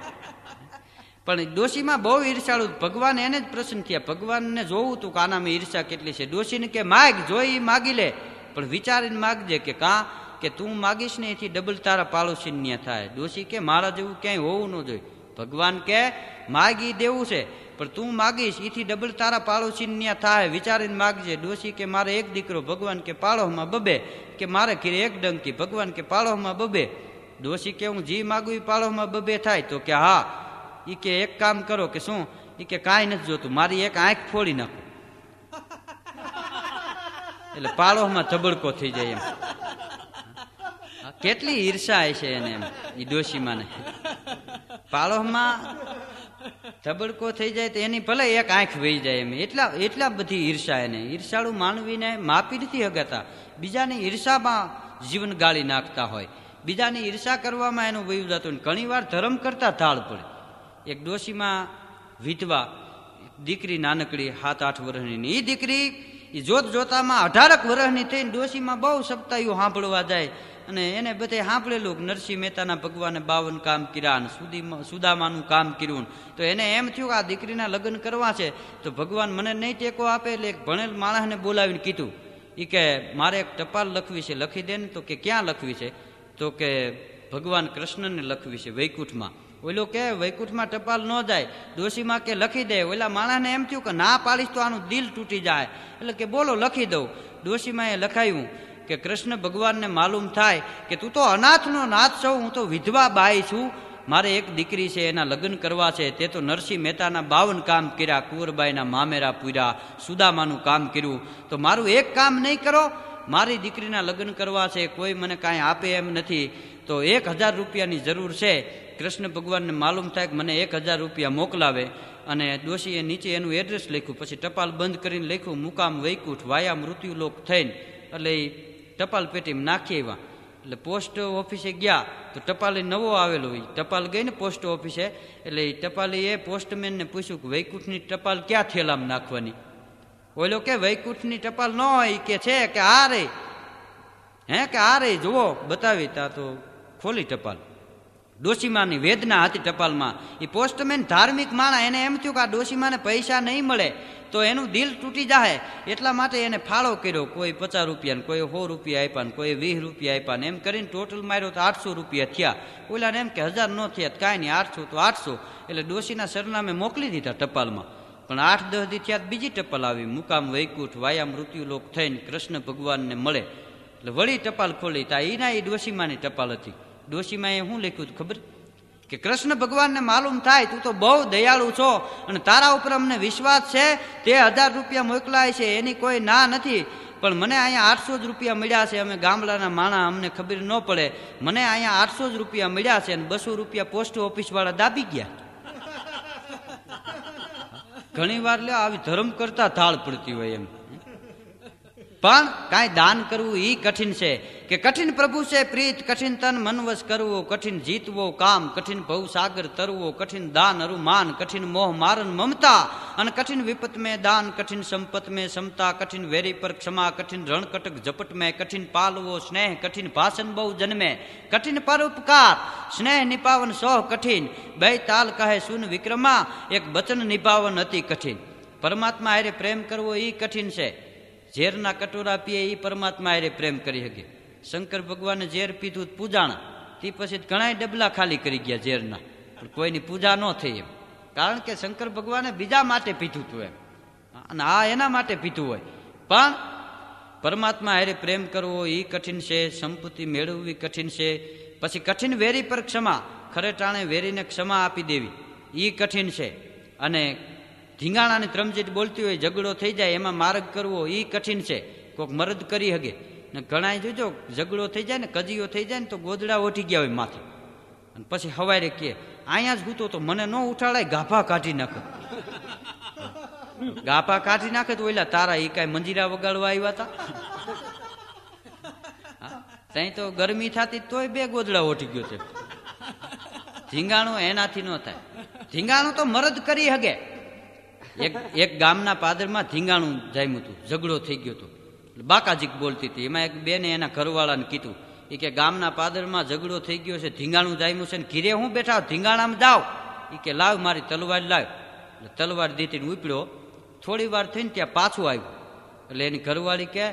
પણ ડોશીમાં બહુ ઈર્ષાળુ ભગવાન એને જ પ્રસન્ન થયા ભગવાનને જોવું તું કે આનામાં ઈર્ષા કેટલી છે ડોશીને કે માગ જોઈ માગી લે પણ વિચારીને માગજે કે કાં કે તું માગીશ ને એથી ડબલ તારા પાડોશી ન્યા થાય ડોશી કે મારા જેવું ક્યાંય હોવું ન જોઈએ ભગવાન કે માગી દેવું છે પણ તું માગીશ એથી ડબલ તારા પાડોશી ન્યા થાય વિચારીને માગજે ડોશી કે મારે એક દીકરો ભગવાન કે પાળોમાં બબે કે મારે ઘીરે એક ડંકી ભગવાન કે પાળોમાં બબે ડોશી કે હું જી માગું એ પાળોમાં બબે થાય તો કે હા એ કે એક કામ કરો કે શું એ કે કાંઈ નથી જોતું મારી એક આંખ ફોડી નાખો એટલે પાળોમાં ધબડકો થઈ જાય એમ કેટલી ઈર્ષા છે એને એમ એ ડોશીમાને પાળોમાં ધબડકો થઈ જાય તો એની ભલે એક આંખ વહી જાય એમ એટલા એટલા બધી ઈર્ષા એને ઈર્ષાળુ માનવીને માપી નથી હગતા બીજાની ઈર્ષામાં જીવન ગાળી નાખતા હોય બીજાની ઈર્ષા કરવામાં એનું વયું જતું ઘણી વાર ધર્મ કરતા ઢાળ પડે એક ડોશીમાં વિધવા દીકરી નાનકડી સાત આઠ વર્ષની એ દીકરી એ જોત જોતામાં અઢારક વર્ષની થઈને ડોશીમાં બહુ સપ્તાહ્યું સાંભળવા જાય અને એને બધે સાંભળેલું નરસિંહ મહેતાના ભગવાને બાવન કામ કર્યા સુદી સુદામાનું કામ કર્યું તો એને એમ થયું કે આ દીકરીના લગ્ન કરવા છે તો ભગવાન મને નહીં ટેકો આપે એટલે એક ભણેલ માણસને બોલાવીને કીધું એ કે મારે એક ટપાલ લખવી છે લખી દે ને તો કે ક્યાં લખવી છે તો કે ભગવાન કૃષ્ણને લખવી છે વૈકુંઠમાં ઓલો કે વૈકુંઠમાં ટપાલ ન જાય ડોશીમાં કે લખી દે ઓલા માણસને એમ થયું કે ના પાડીશ તો આનું દિલ તૂટી જાય એટલે કે બોલો લખી દઉં ડોશીમાં એ લખાયું કે કૃષ્ણ ભગવાનને માલુમ થાય કે તું તો અનાથનો નાથ છો હું તો વિધવા બાઈ છું મારે એક દીકરી છે એના લગ્ન કરવા છે તે તો નરસિંહ મહેતાના બાવન કામ કર્યા કુંવરબાઈના મામેરા પૂર્યા સુદામાનું કામ કર્યું તો મારું એક કામ નહીં કરો મારી દીકરીના લગ્ન કરવા છે કોઈ મને કાંઈ આપે એમ નથી તો એક હજાર રૂપિયાની જરૂર છે કૃષ્ણ ભગવાનને માલુમ થાય કે મને એક હજાર રૂપિયા મોકલાવે અને ડોશીએ નીચે એનું એડ્રેસ લખ્યું પછી ટપાલ બંધ કરીને લખ્યું મુકામ વૈકુંઠ વાયા મૃત્યુલોક થઈને એટલે એ ટપાલ પેટીમાં નાખી એવા એટલે પોસ્ટ ઓફિસે ગયા તો ટપાલી નવો આવેલો એ ટપાલ ગઈ ને પોસ્ટ ઓફિસે એટલે એ એ પોસ્ટમેનને પૂછ્યું કે વૈકુંઠની ટપાલ ક્યાં થેલામાં નાખવાની ઓલો કે વૈકુંઠની ટપાલ ન હોય કે છે કે આ રે હે કે આ રે જુઓ બતાવી તા તો ખોલી ટપાલ ડોશીમાની વેદના હતી ટપાલમાં એ પોસ્ટમેન ધાર્મિક માણા એને એમ થયું કે આ ડોશીમાને પૈસા નહીં મળે તો એનું દિલ તૂટી જાહે એટલા માટે એને ફાળો કર્યો કોઈ પચાસ રૂપિયાને કોઈ સો રૂપિયા આપ્યા ને કોઈ વીસ રૂપિયા આપ્યા ને એમ કરીને ટોટલ માર્યો તો આઠસો રૂપિયા થયા ઓલાને એમ કે હજાર ન થયા કાંઈ નહીં આઠસો તો આઠસો એટલે ડોશીના સરનામે મોકલી દીધા ટપાલમાં પણ આઠ દસ દી થયા બીજી ટપાલ આવી મુકામ વૈકુંઠ વાયા મૃત્યુલોક થઈને કૃષ્ણ ભગવાનને મળે એટલે વળી ટપાલ ખોલી તા એના એ ડોશીમાની ટપાલ હતી ડોશીમાં એ શું લખ્યું ખબર કે કૃષ્ણ ભગવાનને માલુમ થાય તું તો બહુ દયાળુ છો અને તારા ઉપર અમને વિશ્વાસ છે તે હજાર રૂપિયા મોકલાય છે એની કોઈ ના નથી પણ મને અહીંયા આઠસો જ રૂપિયા મળ્યા છે અમે ગામડાના માણા અમને ખબર ન પડે મને અહીંયા આઠસો જ રૂપિયા મળ્યા છે અને બસો રૂપિયા પોસ્ટ ઓફિસવાળા દાબી ગયા ઘણી વાર લે આવી ધર્મ કરતા થાળ પડતી હોય એમ પણ કાંઈ દાન કરવું એ કઠિન છે કે કઠિન પ્રભુ છે પ્રીત કઠિન તન મનવશ કરવો કઠિન જીતવો કામ કઠિન ભવ સાગર તરવો કઠિન દાન અરુમાન કઠિન મોહ મારન મમતા અને કઠિન વિપત મેં દાન કઠિન સંપત મેં સમતા કઠિન વેરી પર ક્ષમા કઠિન રણકટક ઝપટ મેં કઠિન પાલવો સ્નેહ કઠિન ભાષણ બહુ જન્મે કઠિન પરોપકાર સ્નેહ નિપાવન સોહ કઠિન બે તાલ કહે સુન વિક્રમા એક વચન નિભાવન અતિ કઠિન પરમાત્મા હારે પ્રેમ કરવો એ કઠિન છે ઝેરના કટોરા પીએ એ પરમાત્મા એ પ્રેમ કરી શકે શંકર ભગવાને ઝેર પીધું પૂજાણા તે પછી ઘણા ડબલા ખાલી કરી ગયા ઝેરના પણ કોઈની પૂજા ન થઈ એમ કારણ કે શંકર ભગવાને બીજા માટે પીધું હતું એમ અને આ એના માટે પીધું હોય પણ પરમાત્મા હારે પ્રેમ કરવો એ કઠિન છે સંપૂતિ મેળવવી કઠિન છે પછી કઠિન વેરી પર ક્ષમા ખરેટાણે વેરીને ક્ષમા આપી દેવી એ કઠિન છે અને ધીંગાણાની અને બોલતી હોય ઝઘડો થઈ જાય એમાં માર્ગ કરવો એ કઠિન છે કોઈક મરદ કરી શકે ને ઘણા જોજો ઝઘડો થઈ જાય ને કજીઓ થઈ જાય ને તો ગોદડા ઓઠી ગયા હોય માથે અને પછી હવારે કહે અહીંયા જ ગૂતો તો મને ન ઉઠાડાય ગાભા કાઢી નાખે ગાભા કાઢી નાખે તો ઓલા તારા એ કાંઈ મંજીરા વગાડવા આવ્યા હતા ત્યાં તો ગરમી થતી તોય બે ગોદડા ઓઠી ગયો છે ધીંગાણું એનાથી ન થાય ધીંગાણું તો મરદ કરી હગે એક એક ગામના પાદરમાં ધીંગાણું જામ્યું હતું ઝઘડો થઈ ગયો હતો બાકાજીક બોલતી હતી એમાં એક બેને એના ઘરવાળાને કીધું એ કે ગામના પાદરમાં ઝઘડો થઈ ગયો છે ધીંગાણું જામ્યું છે ને ઘીરે હું બેઠા ધીંગાણામાં જાઓ એ કે લાવ મારી તલવાર લાવ એટલે તલવાર દીધીને ઉપડ્યો થોડી વાર થઈને ત્યાં પાછું આવ્યું એટલે એની ઘરવાળી કે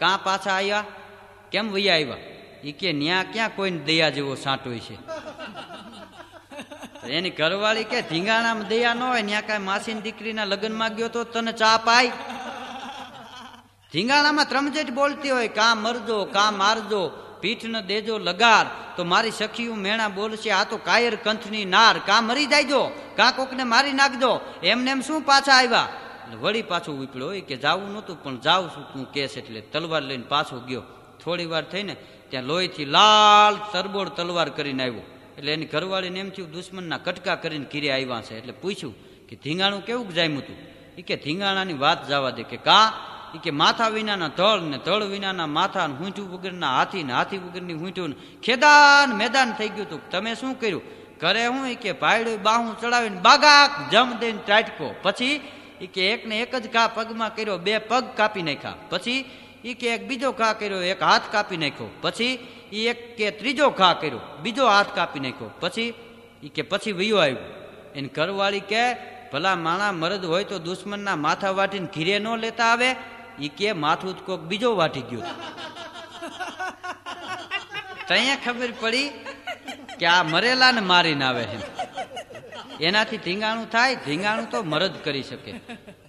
કાં પાછા આવ્યા કેમ વૈયા આવ્યા એ કે ન્યા ક્યાં કોઈને દયા જેવો સાંટોય છે એની ઘરવાળી કે ધીંગાણા દયા ન હોય ત્યાં કાંઈ માસીની દીકરીના લગ્નમાં ગયો તો તને ચા પાય ધીંગાણામાં ત્રમજેટ બોલતી હોય કા મરજો કા મારજો પીઠ ન દેજો લગાર તો મારી સખી હું મેણા બોલશે આ તો કાયર કંથની નાર કા મરી જાયજો કા કોકને મારી નાખજો એમને એમ શું પાછા આવ્યા વળી પાછું ઉપડ્યો હોય કે જાવું નહોતું પણ જાઉં છું તું કેસ એટલે તલવાર લઈને પાછો ગયો થોડી વાર થઈને ત્યાં લોહીથી લાલ તરબોળ તલવાર કરીને આવ્યો એટલે એની ઘરવાળીને એમ થયું દુશ્મનના કટકા કરીને કીરે આવ્યા છે એટલે પૂછ્યું કે ધીંગાણું કેવું જામ્યું હતું એ કે ધીંગાણાની વાત જવા દે કે કા એ કે માથા વિનાના તળ ને તળ વિનાના માથા ને હૂંચું વગરના હાથી ને હાથી વગરની હૂંચું ને ખેદાન મેદાન થઈ ગયું હતું તમે શું કર્યું ઘરે હું એ કે ભાઈડું બાહું ચડાવીને બાગાક જમ દઈને ટાટકો પછી એ કે એકને એક જ ઘા પગમાં કર્યો બે પગ કાપી નાખ્યા પછી એ કે એક બીજો ઘા કર્યો એક હાથ કાપી નાખ્યો પછી એ એક કે ત્રીજો ઘા કર્યો બીજો હાથ કાપી નાખ્યો પછી એ કે પછી વયો આવ્યો એને ઘરવાળી કે ભલા માણા મરદ હોય તો દુશ્મનના માથા વાટીને ઘીરે ન લેતા આવે એ કે માથું કોક બીજો વાટી ગયો ત્યાં ખબર પડી કે આ મરેલા ને મારીને આવે છે એનાથી ધીંગાણું થાય ધીંગાણું તો મરદ કરી શકે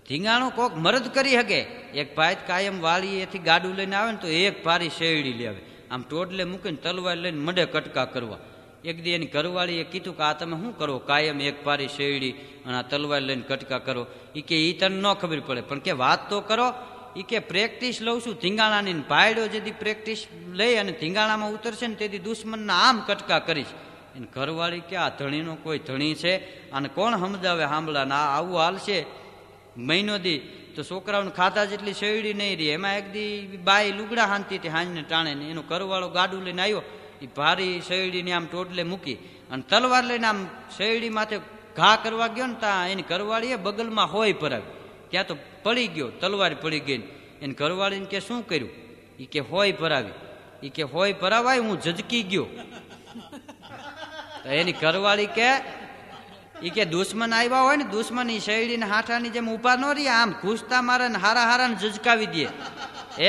ધીંગાણું કોક મરદ કરી શકે એક ભાઈ કાયમ વાળી એથી ગાડું લઈને આવે ને તો એક ભારી શેરડી લે આવે આમ ટોટલે મૂકીને તલવાર લઈને મડે કટકા કરવા એક દી એની ઘરવાળીએ કીધું કે આ તમે શું કરો કાયમ એક પારી શેરડી અને આ તલવાર લઈને કટકા કરો એ કે એ તને ન ખબર પડે પણ કે વાત તો કરો એ કે પ્રેક્ટિસ લઉં છું ધીંગાણાની પાયડો જેથી પ્રેક્ટિસ લઈ અને ધીંગાણામાં ઉતરશે ને તેથી દુશ્મનના આમ કટકા કરીશ એને ઘરવાળી કે આ ધણીનો કોઈ ધણી છે અને કોણ સમજાવે સાંભળા ના આવું હાલ છે મહિનો દી તો છોકરાઓને ખાધા જેટલી શેરડી નહીં રહી એમાં એક દી બાઈ લુગડા હાંતીથી હાંજને ટાણે ને એનો કરવાળો ગાડું લઈને આવ્યો એ ભારી શેરડીને આમ ટોટલે મૂકી અને તલવાર લઈને આમ શેરડી માથે ઘા કરવા ગયો ને ત્યાં એની કરવાળીએ બગલમાં હોય ભરાવી ત્યાં તો પડી ગયો તલવાર પડી ગઈ એની ઘરવાળીને કે શું કર્યું એ કે હોય ભરાવી એ કે હોય ભરાવાય હું ઝજકી ગયો એની ઘરવાળી કે એ કે દુશ્મન આવ્યા હોય ને દુશ્મન એ શેરડીને હાથાની જેમ ઊભા ન રહી આમ ઘૂસતા મારે ને હારા હારા ને જજકાવી દે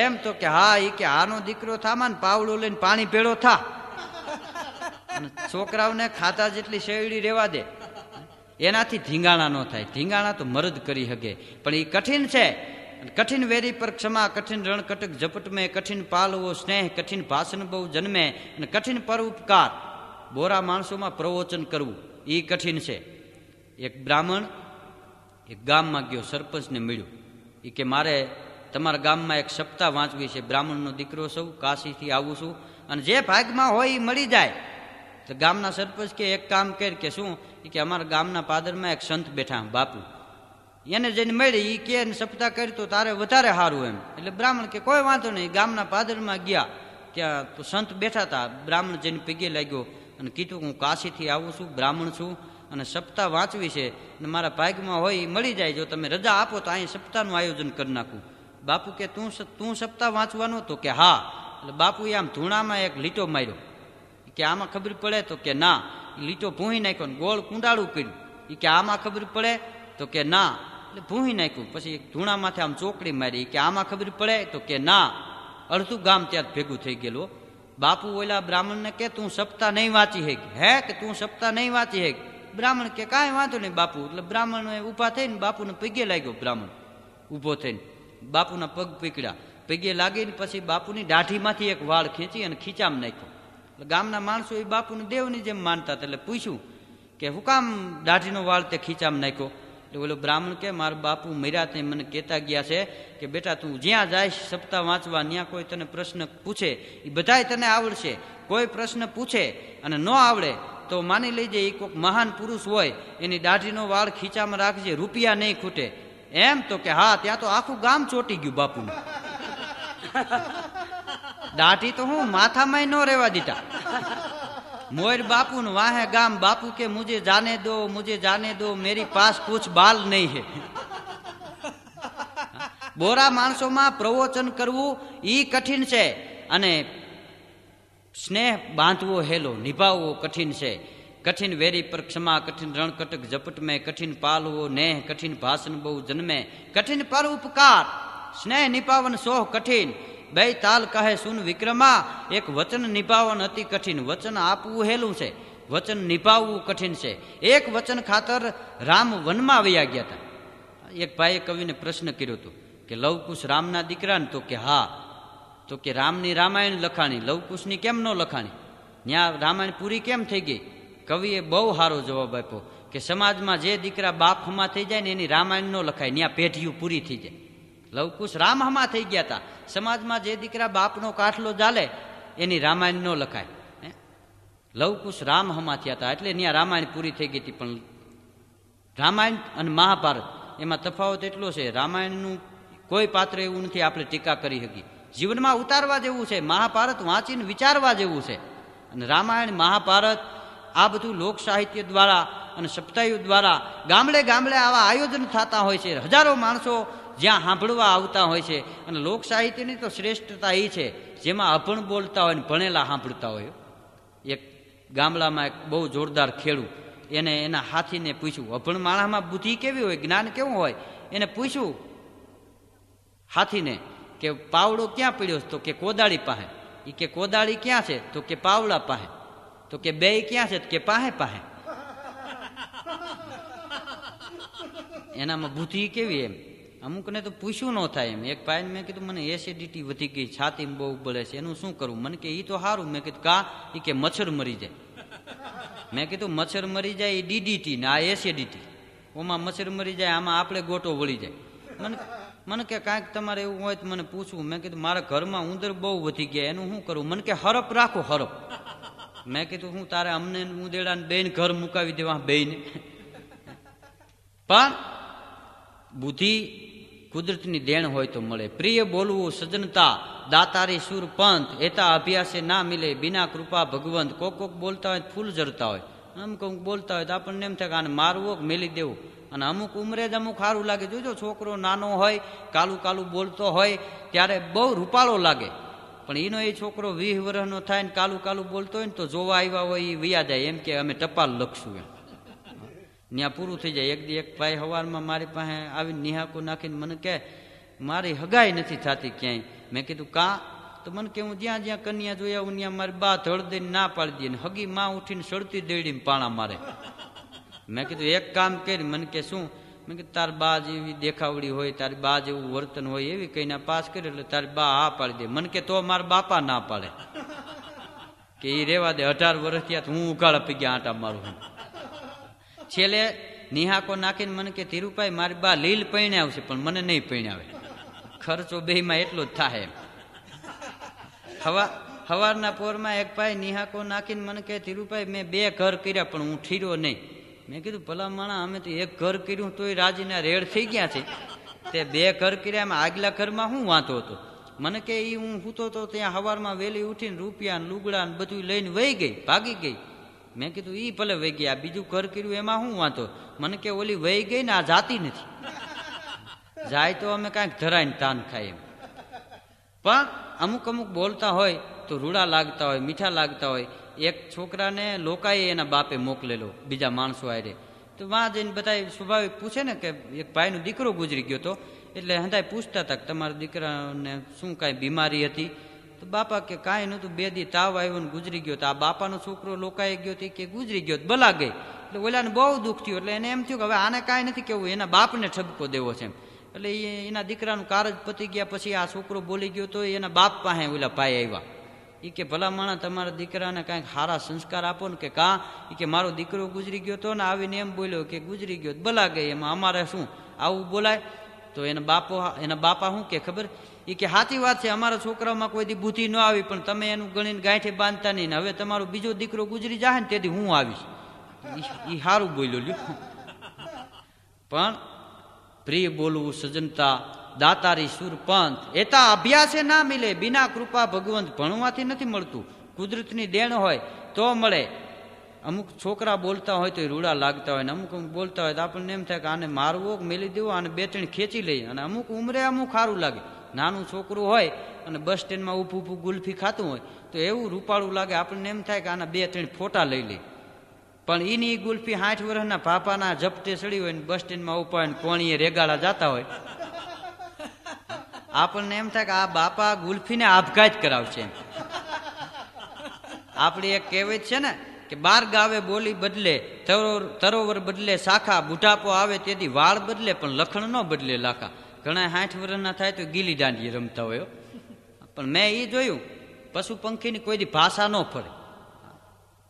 એમ તો કે હા એ કે હાનો દીકરો થામાં ને પાવડું લઈને પાણી ભેળો થા છોકરાઓને ખાતા જેટલી શેરડી રેવા દે એનાથી ધીંગાણા ન થાય ધીંગાણા તો મરદ કરી શકે પણ એ કઠિન છે કઠિન વેરી પર ક્ષમા કઠિન રણકટક ઝપટમે કઠિન પાલવો સ્નેહ કઠિન ભાષણ બહુ જન્મે અને કઠિન પર ઉપકાર બોરા માણસોમાં પ્રવોચન કરવું એ કઠિન છે એક બ્રાહ્મણ એક ગામમાં ગયો સરપંચને મળ્યો એ કે મારે તમારા ગામમાં એક સપ્તાહ વાંચવી છે બ્રાહ્મણનો દીકરો છું કાશીથી આવું છું અને જે ભાગમાં હોય એ મળી જાય તો ગામના સરપંચ કે એક કામ કર કે શું એ કે અમારા ગામના પાદરમાં એક સંત બેઠા બાપુ એને જેને મળી એ કે સપ્તાહ કરી તો તારે વધારે સારું એમ એટલે બ્રાહ્મણ કે કોઈ વાંધો નહીં ગામના પાદરમાં ગયા ત્યાં સંત બેઠા હતા બ્રાહ્મણ જેને પીગે લાગ્યો અને કીધું હું કાશીથી આવું છું બ્રાહ્મણ છું અને સપ્તાહ વાંચવી છે અને મારા ભાગમાં હોય એ મળી જાય જો તમે રજા આપો તો અહીં સપ્તાહનું આયોજન કરી નાખું બાપુ કે તું તું સપ્તાહ વાંચવાનો તો કે હા એટલે બાપુએ આમ ધૂણામાં એક લીટો માર્યો કે આમાં ખબર પડે તો કે ના લીટો ભૂહી નાખ્યો ને ગોળ કુંડાળું કર્યું એ કે આમાં ખબર પડે તો કે ના એટલે ભૂહી નાખ્યું પછી ધૂણામાંથી આમ ચોકડી મારી કે આમાં ખબર પડે તો કે ના અડધું ગામ ત્યાં ભેગું થઈ ગયેલું બાપુ ઓલા બ્રાહ્મણને કે તું સપ્તાહ નહીં વાંચી હેક હે કે તું સપ્તાહ નહીં વાંચી હેક બ્રાહ્મણ કે કાંઈ વાંધો નહીં બાપુ એટલે બ્રાહ્મણ ઊભા થઈને બાપુને પગે લાગ્યો બ્રાહ્મણ ઊભો થઈને બાપુના પગ પીકળ્યા પગે લાગીને પછી બાપુની દાઢીમાંથી એક વાળ ખેંચી અને ખીચામાં નાખ્યો એટલે ગામના માણસો એ બાપુને દેવની જેમ માનતા એટલે પૂછ્યું કે હું કામ દાઢીનો વાળ તે ખીચામાં નાખ્યો એટલે બોલો બ્રાહ્મણ કે મારો બાપુ મર્યા તે મને કહેતા ગયા છે કે બેટા તું જ્યાં જાય સપ્તાહ વાંચવા ત્યાં કોઈ તને પ્રશ્ન પૂછે એ બધાય તને આવડશે કોઈ પ્રશ્ન પૂછે અને ન આવડે તો માની લેજે એ કોઈક મહાન પુરુષ હોય એની દાઢીનો વાળ ખીચામાં રાખજે રૂપિયા નહીં ખૂટે એમ તો કે હા ત્યાં તો આખું ગામ ચોટી ગયું બાપુ દાઢી તો હું માથામાં ન રહેવા દીધા મોયર બાપુ ને વાહે ગામ બાપુ કે મુજે જાને દો મુજે જાને દો મેરી પાસ પૂછ બાલ નહીં હે બોરા માણસોમાં પ્રવચન કરવું ઈ કઠિન છે અને સ્નેહ બાંધવો હેલો નિભાવવો કઠિન છે કઠિન વેરી પર ક્ષમા કઠિન રણકટક ઝપટ મેં કઠિન પાલવો નેહ કઠિન ભાષણ બહુ જન્મે કઠિન પર ઉપકાર સ્નેહ નિભાવન સોહ કઠિન બે તાલ કહે સુન વિક્રમા એક વચન નિભાવન અતિ કઠિન વચન આપવું હેલું છે વચન નિભાવવું કઠિન છે એક વચન ખાતર રામ વનમાં વયા ગયા હતા એક ભાઈએ કવિને પ્રશ્ન કર્યો હતો કે લવકુશ રામના દીકરાને તો કે હા તો કે રામની રામાયણ લખાણી લવકુશની કેમ ન લખાણી ત્યાં રામાયણ પૂરી કેમ થઈ ગઈ કવિએ બહુ સારો જવાબ આપ્યો કે સમાજમાં જે દીકરા બાપ હમા થઈ જાય ને એની રામાયણ ન લખાય ત્યાં પેઢીયું પૂરી થઈ જાય લવકુશ રામ હમા થઈ ગયા હતા સમાજમાં જે દીકરા બાપનો કાઠલો ચાલે એની રામાયણ ન લખાય લવકુશ રામ હમા થયા હતા એટલે ત્યાં રામાયણ પૂરી થઈ ગઈ હતી પણ રામાયણ અને મહાભારત એમાં તફાવત એટલો છે રામાયણનું કોઈ પાત્ર એવું નથી આપણે ટીકા કરી શકીએ જીવનમાં ઉતારવા જેવું છે મહાભારત વાંચીને વિચારવા જેવું છે અને રામાયણ મહાભારત આ બધું લોક સાહિત્ય દ્વારા અને સપ્તાયુ દ્વારા ગામડે ગામડે આવા આયોજન થતા હોય છે હજારો માણસો જ્યાં સાંભળવા આવતા હોય છે અને લોક સાહિત્યની તો શ્રેષ્ઠતા એ છે જેમાં અભણ બોલતા હોય ને ભણેલા સાંભળતા હોય એક ગામડામાં એક બહુ જોરદાર ખેડૂ એને એના હાથીને પૂછ્યું અભણ માણસમાં બુદ્ધિ કેવી હોય જ્ઞાન કેવું હોય એને પૂછ્યું હાથીને કે પાવડો ક્યાં પીડ્યો તો કે કોદાળી પાસે એ કે કોદાળી ક્યાં છે તો કે પાવડા પાસે તો કે બે ક્યાં છે કે પાહે પાહે એનામાં બુદ્ધિ કેવી એમ અમુકને તો પૂછ્યું ન થાય એમ એક ભાઈને મેં કીધું મને એસિડિટી વધી ગઈ છાતી બહુ બળે છે એનું શું કરવું મને કે એ તો સારું મેં કીધું કા એ કે મચ્છર મરી જાય મેં કીધું મચ્છર મરી જાય એ ડીડીટી ને આ એસિડિટી ઓમાં મચ્છર મરી જાય આમાં આપણે ગોટો વળી જાય મને મને કે કાંઈક તમારે એવું હોય તો મને પૂછવું મેં કીધું મારા ઘરમાં ઉંદર બહુ વધી ગયા એનું શું કરું મને કે હરપ રાખો હરપ મેં કીધું હું તારે અમને ઉંદેડાને બેન ઘર મુકાવી દેવા બેને પણ બુદ્ધિ કુદરતની દેણ હોય તો મળે પ્રિય બોલવું સજ્જનતા દાતારી સુર પંથ એતા અભ્યાસે ના મિલે બિના કૃપા ભગવંત કોક કોક બોલતા હોય ફૂલ જરતા હોય આમ કોક બોલતા હોય તો આપણને એમ થાય કે આને મારવો મેલી દેવું અને અમુક ઉંમરે જ અમુક સારું લાગે જોજો છોકરો નાનો હોય કાલું કાલું બોલતો હોય ત્યારે બહુ રૂપાળો લાગે પણ એનો એ છોકરો વીહ વર્ષનો થાય ને કાલું કાલું બોલતો હોય ને તો જોવા આવ્યા હોય એ વયા જાય એમ કે અમે ટપાલ લખશું એમ ત્યાં પૂરું થઈ જાય એક દી એક ભાઈ હવારમાં મારી પાસે આવીને નિહાકો નાખીને મને કહે મારી હગાઈ નથી થતી ક્યાંય મેં કીધું કા તો મને કે હું જ્યાં જ્યાં કન્યા જોયા હું ત્યાં મારી બા ધળ દઈને ના પાડી દઈએ હગી માં ઉઠીને સડતી દેડીને પાણા મારે મેં કીધું એક કામ કરી મને કે શું મેં કીધું તાર બા જેવી દેખાવડી હોય તારી બા જેવું વર્તન હોય એવી કહીને પાસ કરે એટલે તારી બા આ પાડી દે મને કે તો મારા બાપા ના પાડે કે એ રેવા દે અઢાર વર્ષ થયા હું ઉઘાડા આપી ગયા આટા મારું છેલ્લે નિહાકો નાખીને મને કે ધીરુભાઈ મારી બા લીલ પૈણે આવશે પણ મને નહીં આવે ખર્ચો બેમાં એટલો જ થાય એમ હવા હવારના પોરમાં એક ભાઈ નિહાકો નાખીને મને કે ધીરુભાઈ મેં બે ઘર કર્યા પણ હું ઠીરો નહીં મેં કીધું ભલા માણા અમે તો એક ઘર કર્યું તોય રાજીના રેડ થઈ ગયા છે તે બે ઘર કર્યા એમાં આગલા ઘરમાં શું વાંધો હતો મને કે એ હું સૂતો હતો ત્યાં સવારમાં વહેલી ઉઠીને રૂપિયા ને લુગડા ને બધું લઈને વહી ગઈ ભાગી ગઈ મેં કીધું એ ભલે વહી ગયા બીજું ઘર કર્યું એમાં શું વાંધો મને કે ઓલી વહી ગઈ ને આ જાતી નથી જાય તો અમે કાંઈક ધરાઈને તાન ખાય એમ પણ અમુક અમુક બોલતા હોય તો રૂડા લાગતા હોય મીઠા લાગતા હોય એક છોકરાને લોકાએ એના બાપે મોકલેલો બીજા માણસો આવે તો વાં જઈને બધા સ્વાભાવિક પૂછે ને કે એક ભાઈનો દીકરો ગુજરી ગયો હતો એટલે હંધાય પૂછતા હતા કે તમારા દીકરાને શું કાંઈ બીમારી હતી તો બાપા કે કાંઈ નહોતું બે દી તાવ આવ્યો ને ગુજરી ગયો તો આ બાપાનો છોકરો લોકાઈ ગયો હતી કે ગુજરી ગયો ભલા ગઈ એટલે ઓલાને બહુ દુઃખ થયું એટલે એને એમ થયું કે હવે આને કાંઈ નથી કેવું એના બાપને ઠપકો દેવો છે એમ એટલે એના દીકરાનું કારજ પતી ગયા પછી આ છોકરો બોલી ગયો તો એના બાપ પાસે ઓલા પાય આવ્યા એ કે ભલા ભલામણા તમારા દીકરાને કાંઈક સારા સંસ્કાર આપો ને કે કા એ કે મારો દીકરો ગુજરી ગયો હતો ને આવીને એમ બોલ્યો કે ગુજરી ગયો ભલા ગઈ એમાં અમારે શું આવું બોલાય તો એના બાપો એના બાપા શું કે ખબર એ કે સાચી વાત છે અમારા છોકરામાં કોઈ દી બુદ્ધિ ન આવી પણ તમે એનું ગણીને ગાંઠે બાંધતા નહીં હવે તમારો બીજો દીકરો ગુજરી જાય ને તેથી હું આવીશ એ સારું બોલ્યો લ્યો પણ પ્રિય બોલવું સજ્જનતા દાતારી સુરપંથ એતા અભ્યાસે ના મિલે બિના કૃપા ભગવંત ભણવાથી નથી મળતું કુદરતની દેણ હોય તો મળે અમુક છોકરા બોલતા હોય તો એ રૂડા લાગતા હોય ને અમુક અમુક બોલતા હોય તો આપણને એમ થાય કે આને મારવો મેલી દેવો આને બે ત્રણ ખેંચી લઈએ અને અમુક ઉમરે અમુક સારું લાગે નાનું છોકરું હોય અને બસ સ્ટેન્ડમાં ઊભું ઊભું ગુલ્ફી ખાતું હોય તો એવું રૂપાળું લાગે આપણને એમ થાય કે આના બે ત્રણ ફોટા લઈ લે પણ એની ગુલ્ફી સાઠ વર્ષના પાપાના ઝપટે ચડી હોય ને બસ સ્ટેન્ડમાં ઉભા હોય ને કોણીએ રેગાળા જતા હોય આપણને એમ થાય કે આ બાપા ગુલ્ફીને આપઘાત કરાવશે આપણી એક કહેવત છે ને કે બાર ગાવે બોલી બદલે તરોવર બદલે શાખા બુઢાપો આવે તેથી વાળ બદલે પણ લખણ ન બદલે લાખા ઘણા સાઠ વર્ષના થાય તો ગીલી દાંડી રમતા હોય પણ મેં એ જોયું પશુ પંખીની કોઈ ભાષા ન ફરે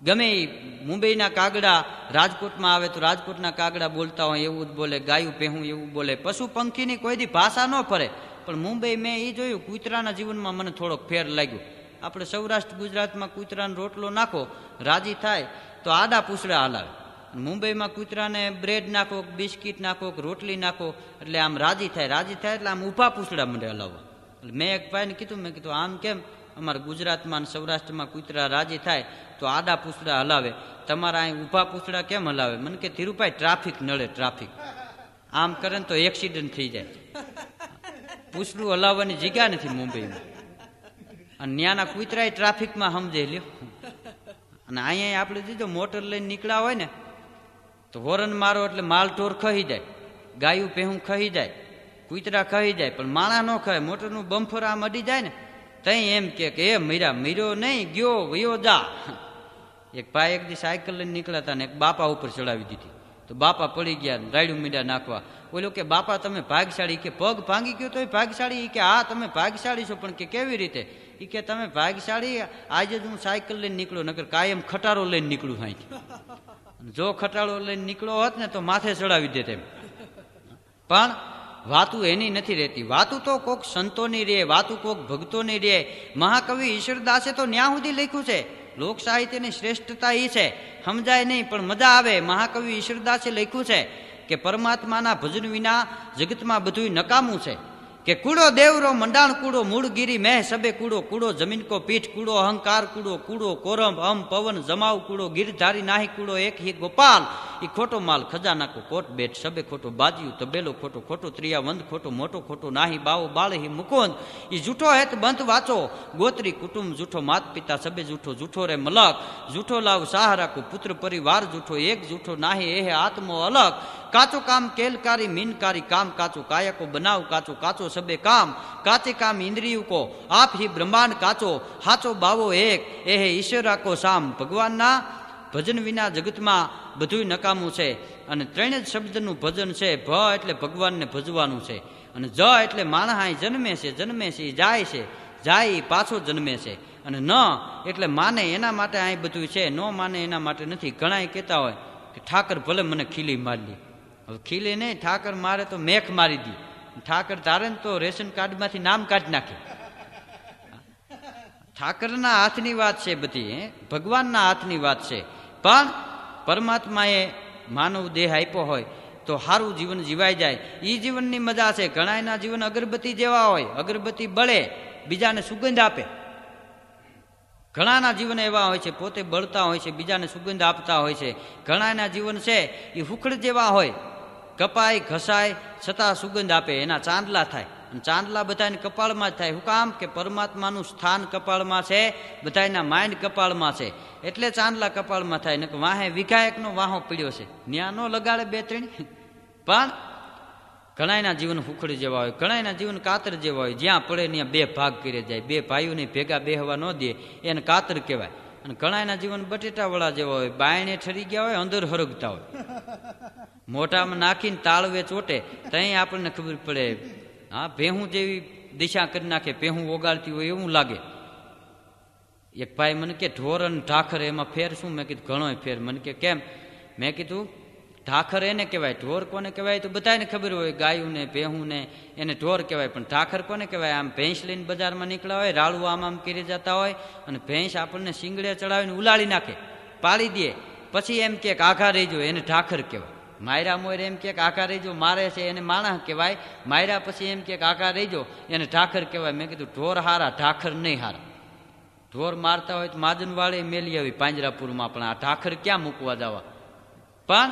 ગમે એ મુંબઈના કાગડા રાજકોટમાં આવે તો રાજકોટના કાગડા બોલતા હોય એવું જ બોલે ગાયું પહેવું એવું બોલે પશુ પંખીની કોઈ ભાષા ન ફરે પણ મુંબઈ મેં એ જોયું કુતરાના જીવનમાં મને થોડોક ફેર લાગ્યો આપણે સૌરાષ્ટ્ર ગુજરાતમાં કુતરાનો રોટલો નાખો રાજી થાય તો આદા પૂછડા હલાવે મુંબઈમાં કૂતરાને બ્રેડ નાખો બિસ્કિટ નાખો રોટલી નાખો એટલે આમ રાજી થાય રાજી થાય એટલે આમ ઊભા પૂછડા મને હલાવવા એટલે મેં એક ભાઈને કીધું મેં કીધું આમ કેમ અમારા ગુજરાતમાં અને સૌરાષ્ટ્રમાં કૂતરા રાજી થાય તો આદા પૂછડા હલાવે તમારા અહીં ઊભા પૂછડા કેમ હલાવે મને કે ધીરુભાઈ ટ્રાફિક નડે ટ્રાફિક આમ કરે ને તો એક્સિડન્ટ થઈ જાય પૂછડું હલાવવાની જગ્યા નથી મુંબઈમાં અને ત્યાંના કૂતરાય ટ્રાફિકમાં સમજે લ્યો અને અહીંયા આપણે જોજો મોટર લઈને નીકળ્યા હોય ને તો હોરન મારો એટલે માલ માલટોર ખહી જાય ગાયું પેહું ખહી જાય કૂતરા ખહી જાય પણ માણા ન ખાય મોટરનું બમ્ફર આમ અડી જાય ને તઈ એમ કે એ મીરા મીરો નહીં ગયો વયો જા એક ભાઈ એક દી સાયકલ લઈને નીકળ્યા હતા ને એક બાપા ઉપર ચડાવી દીધી તો બાપા પડી ગયા રાયડું મીડા નાખવા બોલ્યો કે બાપા તમે ભાગશાળી કે પગ ભાંગી ગયો તો એ ભાગશાળી કે હા તમે ભાગશાળી છો પણ કે કેવી રીતે એ કે તમે ભાગશાળી આજે જ હું સાયકલ લઈને નીકળો નગર કાયમ ખટારો લઈને નીકળું સાંઈ જો ખટાળો લઈને નીકળો હોત ને તો માથે ચડાવી દે તેમ પણ વાતું એની નથી રહેતી વાતું તો કોક સંતોની રહે વાતું કોક ભક્તોની રહે મહાકવિ ઈશ્વરદાસે તો ન્યા સુધી લખ્યું છે લોક સાહિત્યની શ્રેષ્ઠતા એ છે સમજાય નહીં પણ મજા આવે મહાકવિ ઈશ્વરદાસે લખ્યું છે કે પરમાત્માના ભજન વિના જગતમાં બધું નકામું છે કે કૂડો દેવરો મંડાણ કૂડો મૂળગીરી મેહ સબે કૂડો કૂડો જમીન કો પીઠ કૂડો અહંકાર કૂડો કૂડો કોરમ અમ પવન જમાવ કૂડો ગીરધારી નાહી કૂડો એક હી ગોપાલ એ ખોટો માલ ખજાનાકો કોટ બેટ સબે ખોટો બાજ્યું તબેલો ખોટો ખોટું ત્રિયાવંદ ખોટો મોટો ખોટો નાહી બાવો બાળહી મુકુંદ એ જૂઠો હેત બંધ વાંચો ગોત્રી કુટુંબ જૂઠો માત પિતા સબે જૂઠો જૂઠો રે મલક જૂઠો લાવ સહારાકો પુત્ર પરિવાર જૂઠો એક જૂઠો નાહી એહે આત્મો અલગ કાચો કામ કેલકારી મીનકારી કામ કાચું કાયકો બનાવ કાચો કાચો સબે કામ કાચે કામ ઇન્દ્રિયુ કો આપ હિ બ્રહ્માંડ કાચો હાચો બાવો એક એહે ઈશ્વરાકો સામ ભગવાનના ભજન વિના જગતમાં બધું નકામું છે અને ત્રણે જ શબ્દનું ભજન છે ભ એટલે ભગવાનને ભજવાનું છે અને જ એટલે માણહાય જન્મે છે જન્મે છે જાય છે જાય પાછો જન્મે છે અને ન એટલે માને એના માટે અહીં બધું છે ન માને એના માટે નથી ઘણાય કહેતા હોય કે ઠાકર ભલે મને ખીલી મારી હવે ખીલી નહીં ઠાકર મારે તો મેખ મારી દી ઠાકર તારે ને તો રેશન કાર્ડમાંથી નામ કાઢી નાખે ઠાકરના હાથની વાત છે બધી ભગવાનના હાથની વાત છે પણ પરમાત્માએ માનવ દેહ આપ્યો હોય તો સારું જીવન જીવાઈ જાય એ જીવનની મજા છે ઘણાયના જીવન અગરબત્તી જેવા હોય અગરબત્તી બળે બીજાને સુગંધ આપે ઘણાના જીવન એવા હોય છે પોતે બળતા હોય છે બીજાને સુગંધ આપતા હોય છે ઘણાના જીવન છે એ હુખડ જેવા હોય કપાય ઘસાય છતાં સુગંધ આપે એના ચાંદલા થાય ચાંદલા બધાને કપાળમાં થાય હું કામ કે પરમાત્માનું સ્થાન કપાળમાં છે બધાના માઇન્ડ કપાળમાં છે એટલે ચાંદલા કપાળમાં થાય ને વાહે વિઘાયકનો વાહો પીડ્યો છે ન્યાનો લગાડે બે ત્રણ પણ ઘણાયના જીવન હુખડી જેવા હોય ઘણાયના જીવન કાતર જેવા હોય જ્યાં પડે ત્યાં બે ભાગ કરી જાય બે ભાઈઓને ભેગા બેહવા ન દે એને કાતર કહેવાય અને ઘણાયના જીવન બટેટાવાળા જેવા હોય બાયણે ઠરી ગયા હોય અંદર હરગતા હોય મોટામાં નાખીને તાળવે ચોટે ત્યાં આપણને ખબર પડે હા ભેહું જેવી દિશા કરી નાખે ભેહું ઓગાળતી હોય એવું લાગે એક ભાઈ મને કે ઢોર અને ઢાખર એમાં ફેર શું મેં કીધું ઘણો ફેર મને કે કેમ મેં કીધું ઢાખર એને કહેવાય ઢોર કોને કહેવાય તો બધાને ખબર હોય ગાયું ને ભેહું ને એને ઢોર કહેવાય પણ ઢાખર કોને કહેવાય આમ ભેંસ લઈને બજારમાં નીકળ્યા હોય રાળું આમ આમ કરી જતા હોય અને ભેંસ આપણને શિંગડે ચડાવીને ઉલાળી નાખે પાળી દે પછી એમ કે આઘા રહેજો એને ઢાખર કહેવાય માયરા મોર એમ કે આકાર રહીજો મારે છે એને માણસ કહેવાય માયરા પછી એમ કે આકાર રહીજો એને ઢાખર કહેવાય મેં કીધું ઢોર હારા ઢાખર નહીં હારા ઢોર મારતા હોય તો માદનવાળે મેલી આવી પાંજરાપુરમાં પણ આ ઢાખર ક્યાં મૂકવા જવા પણ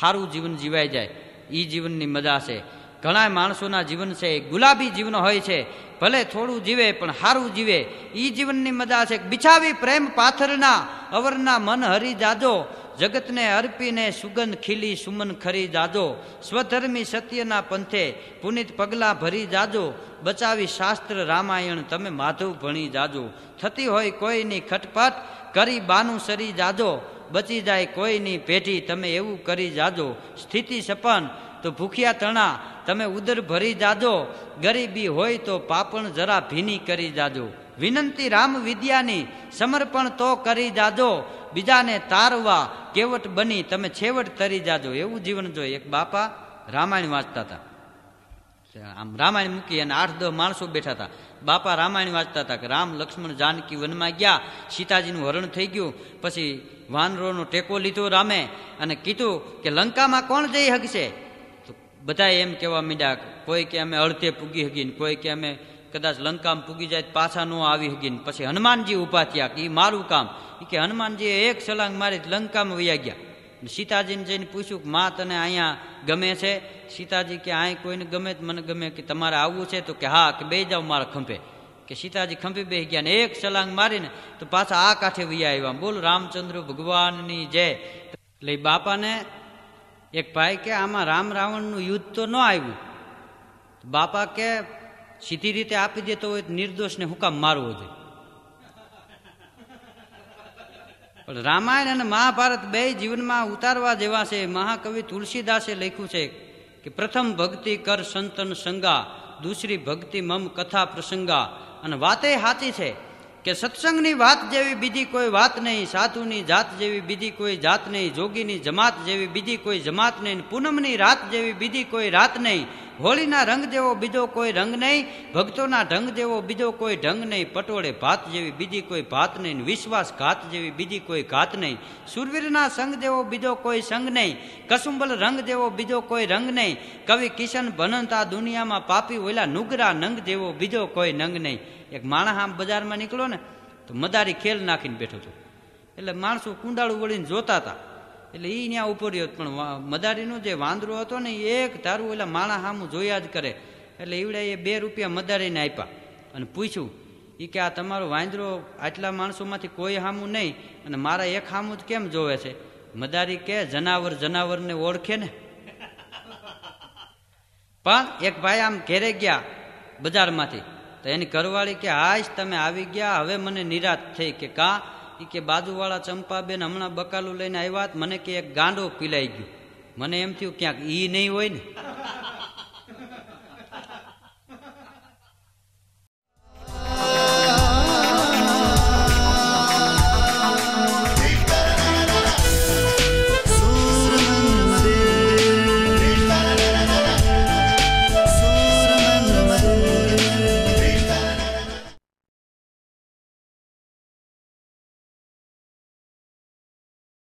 સારું જીવન જીવાઈ જાય એ જીવનની મજા છે ઘણા માણસોના જીવન છે ગુલાબી જીવન હોય છે ભલે થોડું જીવે પણ સારું જીવે એ જીવનની મજા છે બિછાવી પ્રેમ પાથરના અવરના મન હરી જાજો જગતને અર્પીને સુગંધ ખીલી સુમન ખરી જાજો સ્વધર્મી સત્યના પંથે પુનિત પગલાં ભરી જાજો બચાવી શાસ્ત્ર રામાયણ તમે માધવ ભણી જાજો થતી હોય કોઈની ખટપટ કરી બાનું સરી જાજો બચી જાય કોઈની પેઢી તમે એવું કરી જાજો સ્થિતિ સપન તો ભૂખ્યા તણા તમે ઉદર ભરી જાજો ગરીબી હોય તો પાપણ જરા ભીની કરી જાજો વિનંતી રામ વિદ્યાની સમર્પણ તો કરી જાજો બીજાને તારવા કેવટ બની તમે છેવટ તરી જાજો એવું જીવન જોઈએ એક બાપા રામાયણ વાંચતા હતા આમ રામાયણ મૂકી અને આઠ દસ માણસો બેઠા હતા બાપા રામાયણ વાંચતા હતા કે રામ લક્ષ્મણ જાનકી વનમાં ગયા સીતાજીનું હરણ થઈ ગયું પછી વાનરોનો ટેકો લીધો રામે અને કીધું કે લંકામાં કોણ જઈ હકશે તો બધા એમ કહેવા માંડ્યા કોઈ કે અમે અડધે પૂગી હગી કોઈ કે અમે કદાચ લંકામાં પૂગી જાય પાછા ન આવી હગીને પછી હનુમાનજી ઊભા થયા કે એ મારું કામ એ કે હનુમાનજીએ એક સલાંગ મારી લંકામાં વયા ગયા સીતાજીને જઈને પૂછ્યું કે મા તને અહીંયા ગમે છે સીતાજી કે અહીં કોઈને ગમે મને ગમે કે તમારે આવવું છે તો કે હા કે બે જાઓ મારા ખંભે કે સીતાજી ખંભે બે ગયા ને એક સલાંગ મારીને તો પાછા આ કાંઠે વૈયા આવ્યા બોલ રામચંદ્ર ભગવાનની જય એટલે બાપાને એક ભાઈ કે આમાં રામ રાવણનું યુદ્ધ તો ન આવ્યું બાપા કે સીધી રીતે આપી દેતો હોય નિર્દોષને હુકામ મારવો જોઈએ પણ રામાયણ અને મહાભારત બે જીવનમાં ઉતારવા જેવા છે મહાકવિ તુલસીદાસે લખ્યું છે કે પ્રથમ ભક્તિ કર સંતન સંગા દૂસરી ભક્તિ મમ કથા પ્રસંગા અને વાતે સાચી છે કે સત્સંગની વાત જેવી બીજી કોઈ વાત નહીં સાધુની જાત જેવી બીજી કોઈ જાત નહીં જોગીની જમાત જેવી બીજી કોઈ જમાત નહીં પૂનમની રાત જેવી બીજી કોઈ રાત નહીં હોળીના રંગ જેવો બીજો કોઈ રંગ નહીં ભક્તોના ઢંગ જેવો બીજો કોઈ ઢંગ નહીં પટોળે ભાત જેવી બીજી કોઈ ભાત નહીં વિશ્વાસ ઘાત જેવી બીજી કોઈ ઘાત નહીં સુરવીરના સંગ જેવો બીજો કોઈ સંગ નહીં કસુંબલ રંગ જેવો બીજો કોઈ રંગ નહીં કવિ કિશન ભનંતા દુનિયામાં પાપી ઓલા નુગરા નંગ જેવો બીજો કોઈ નંગ નહીં એક માણસ આમ બજારમાં નીકળો ને તો મદારી ખેલ નાખીને બેઠો હતો એટલે માણસો કુંડાળું વળીને જોતા હતા એટલે એ ત્યાં ઉપર રહ્યો પણ મદારીનો જે વાંદરો હતો ને એક તારું એટલે માણા સામું જોયા જ કરે એટલે એવડે એ બે રૂપિયા મદારીને આપ્યા અને પૂછ્યું એ કે આ તમારો વાંદરો આટલા માણસોમાંથી કોઈ સામું નહીં અને મારા એક સામું જ કેમ જોવે છે મદારી કે જનાવર જનાવરને ઓળખે ને પણ એક ભાઈ આમ ઘેરે ગયા બજારમાંથી તો એની ઘરવાળી કે હાશ તમે આવી ગયા હવે મને નિરાશ થઈ કે કા એ કે બાજુવાળા ચંપાબેન હમણાં બકાલું લઈને આવ્યા મને કે એક ગાંડો પીલાઈ ગયો મને એમ થયું ક્યાંક ઈ નહીં હોય ને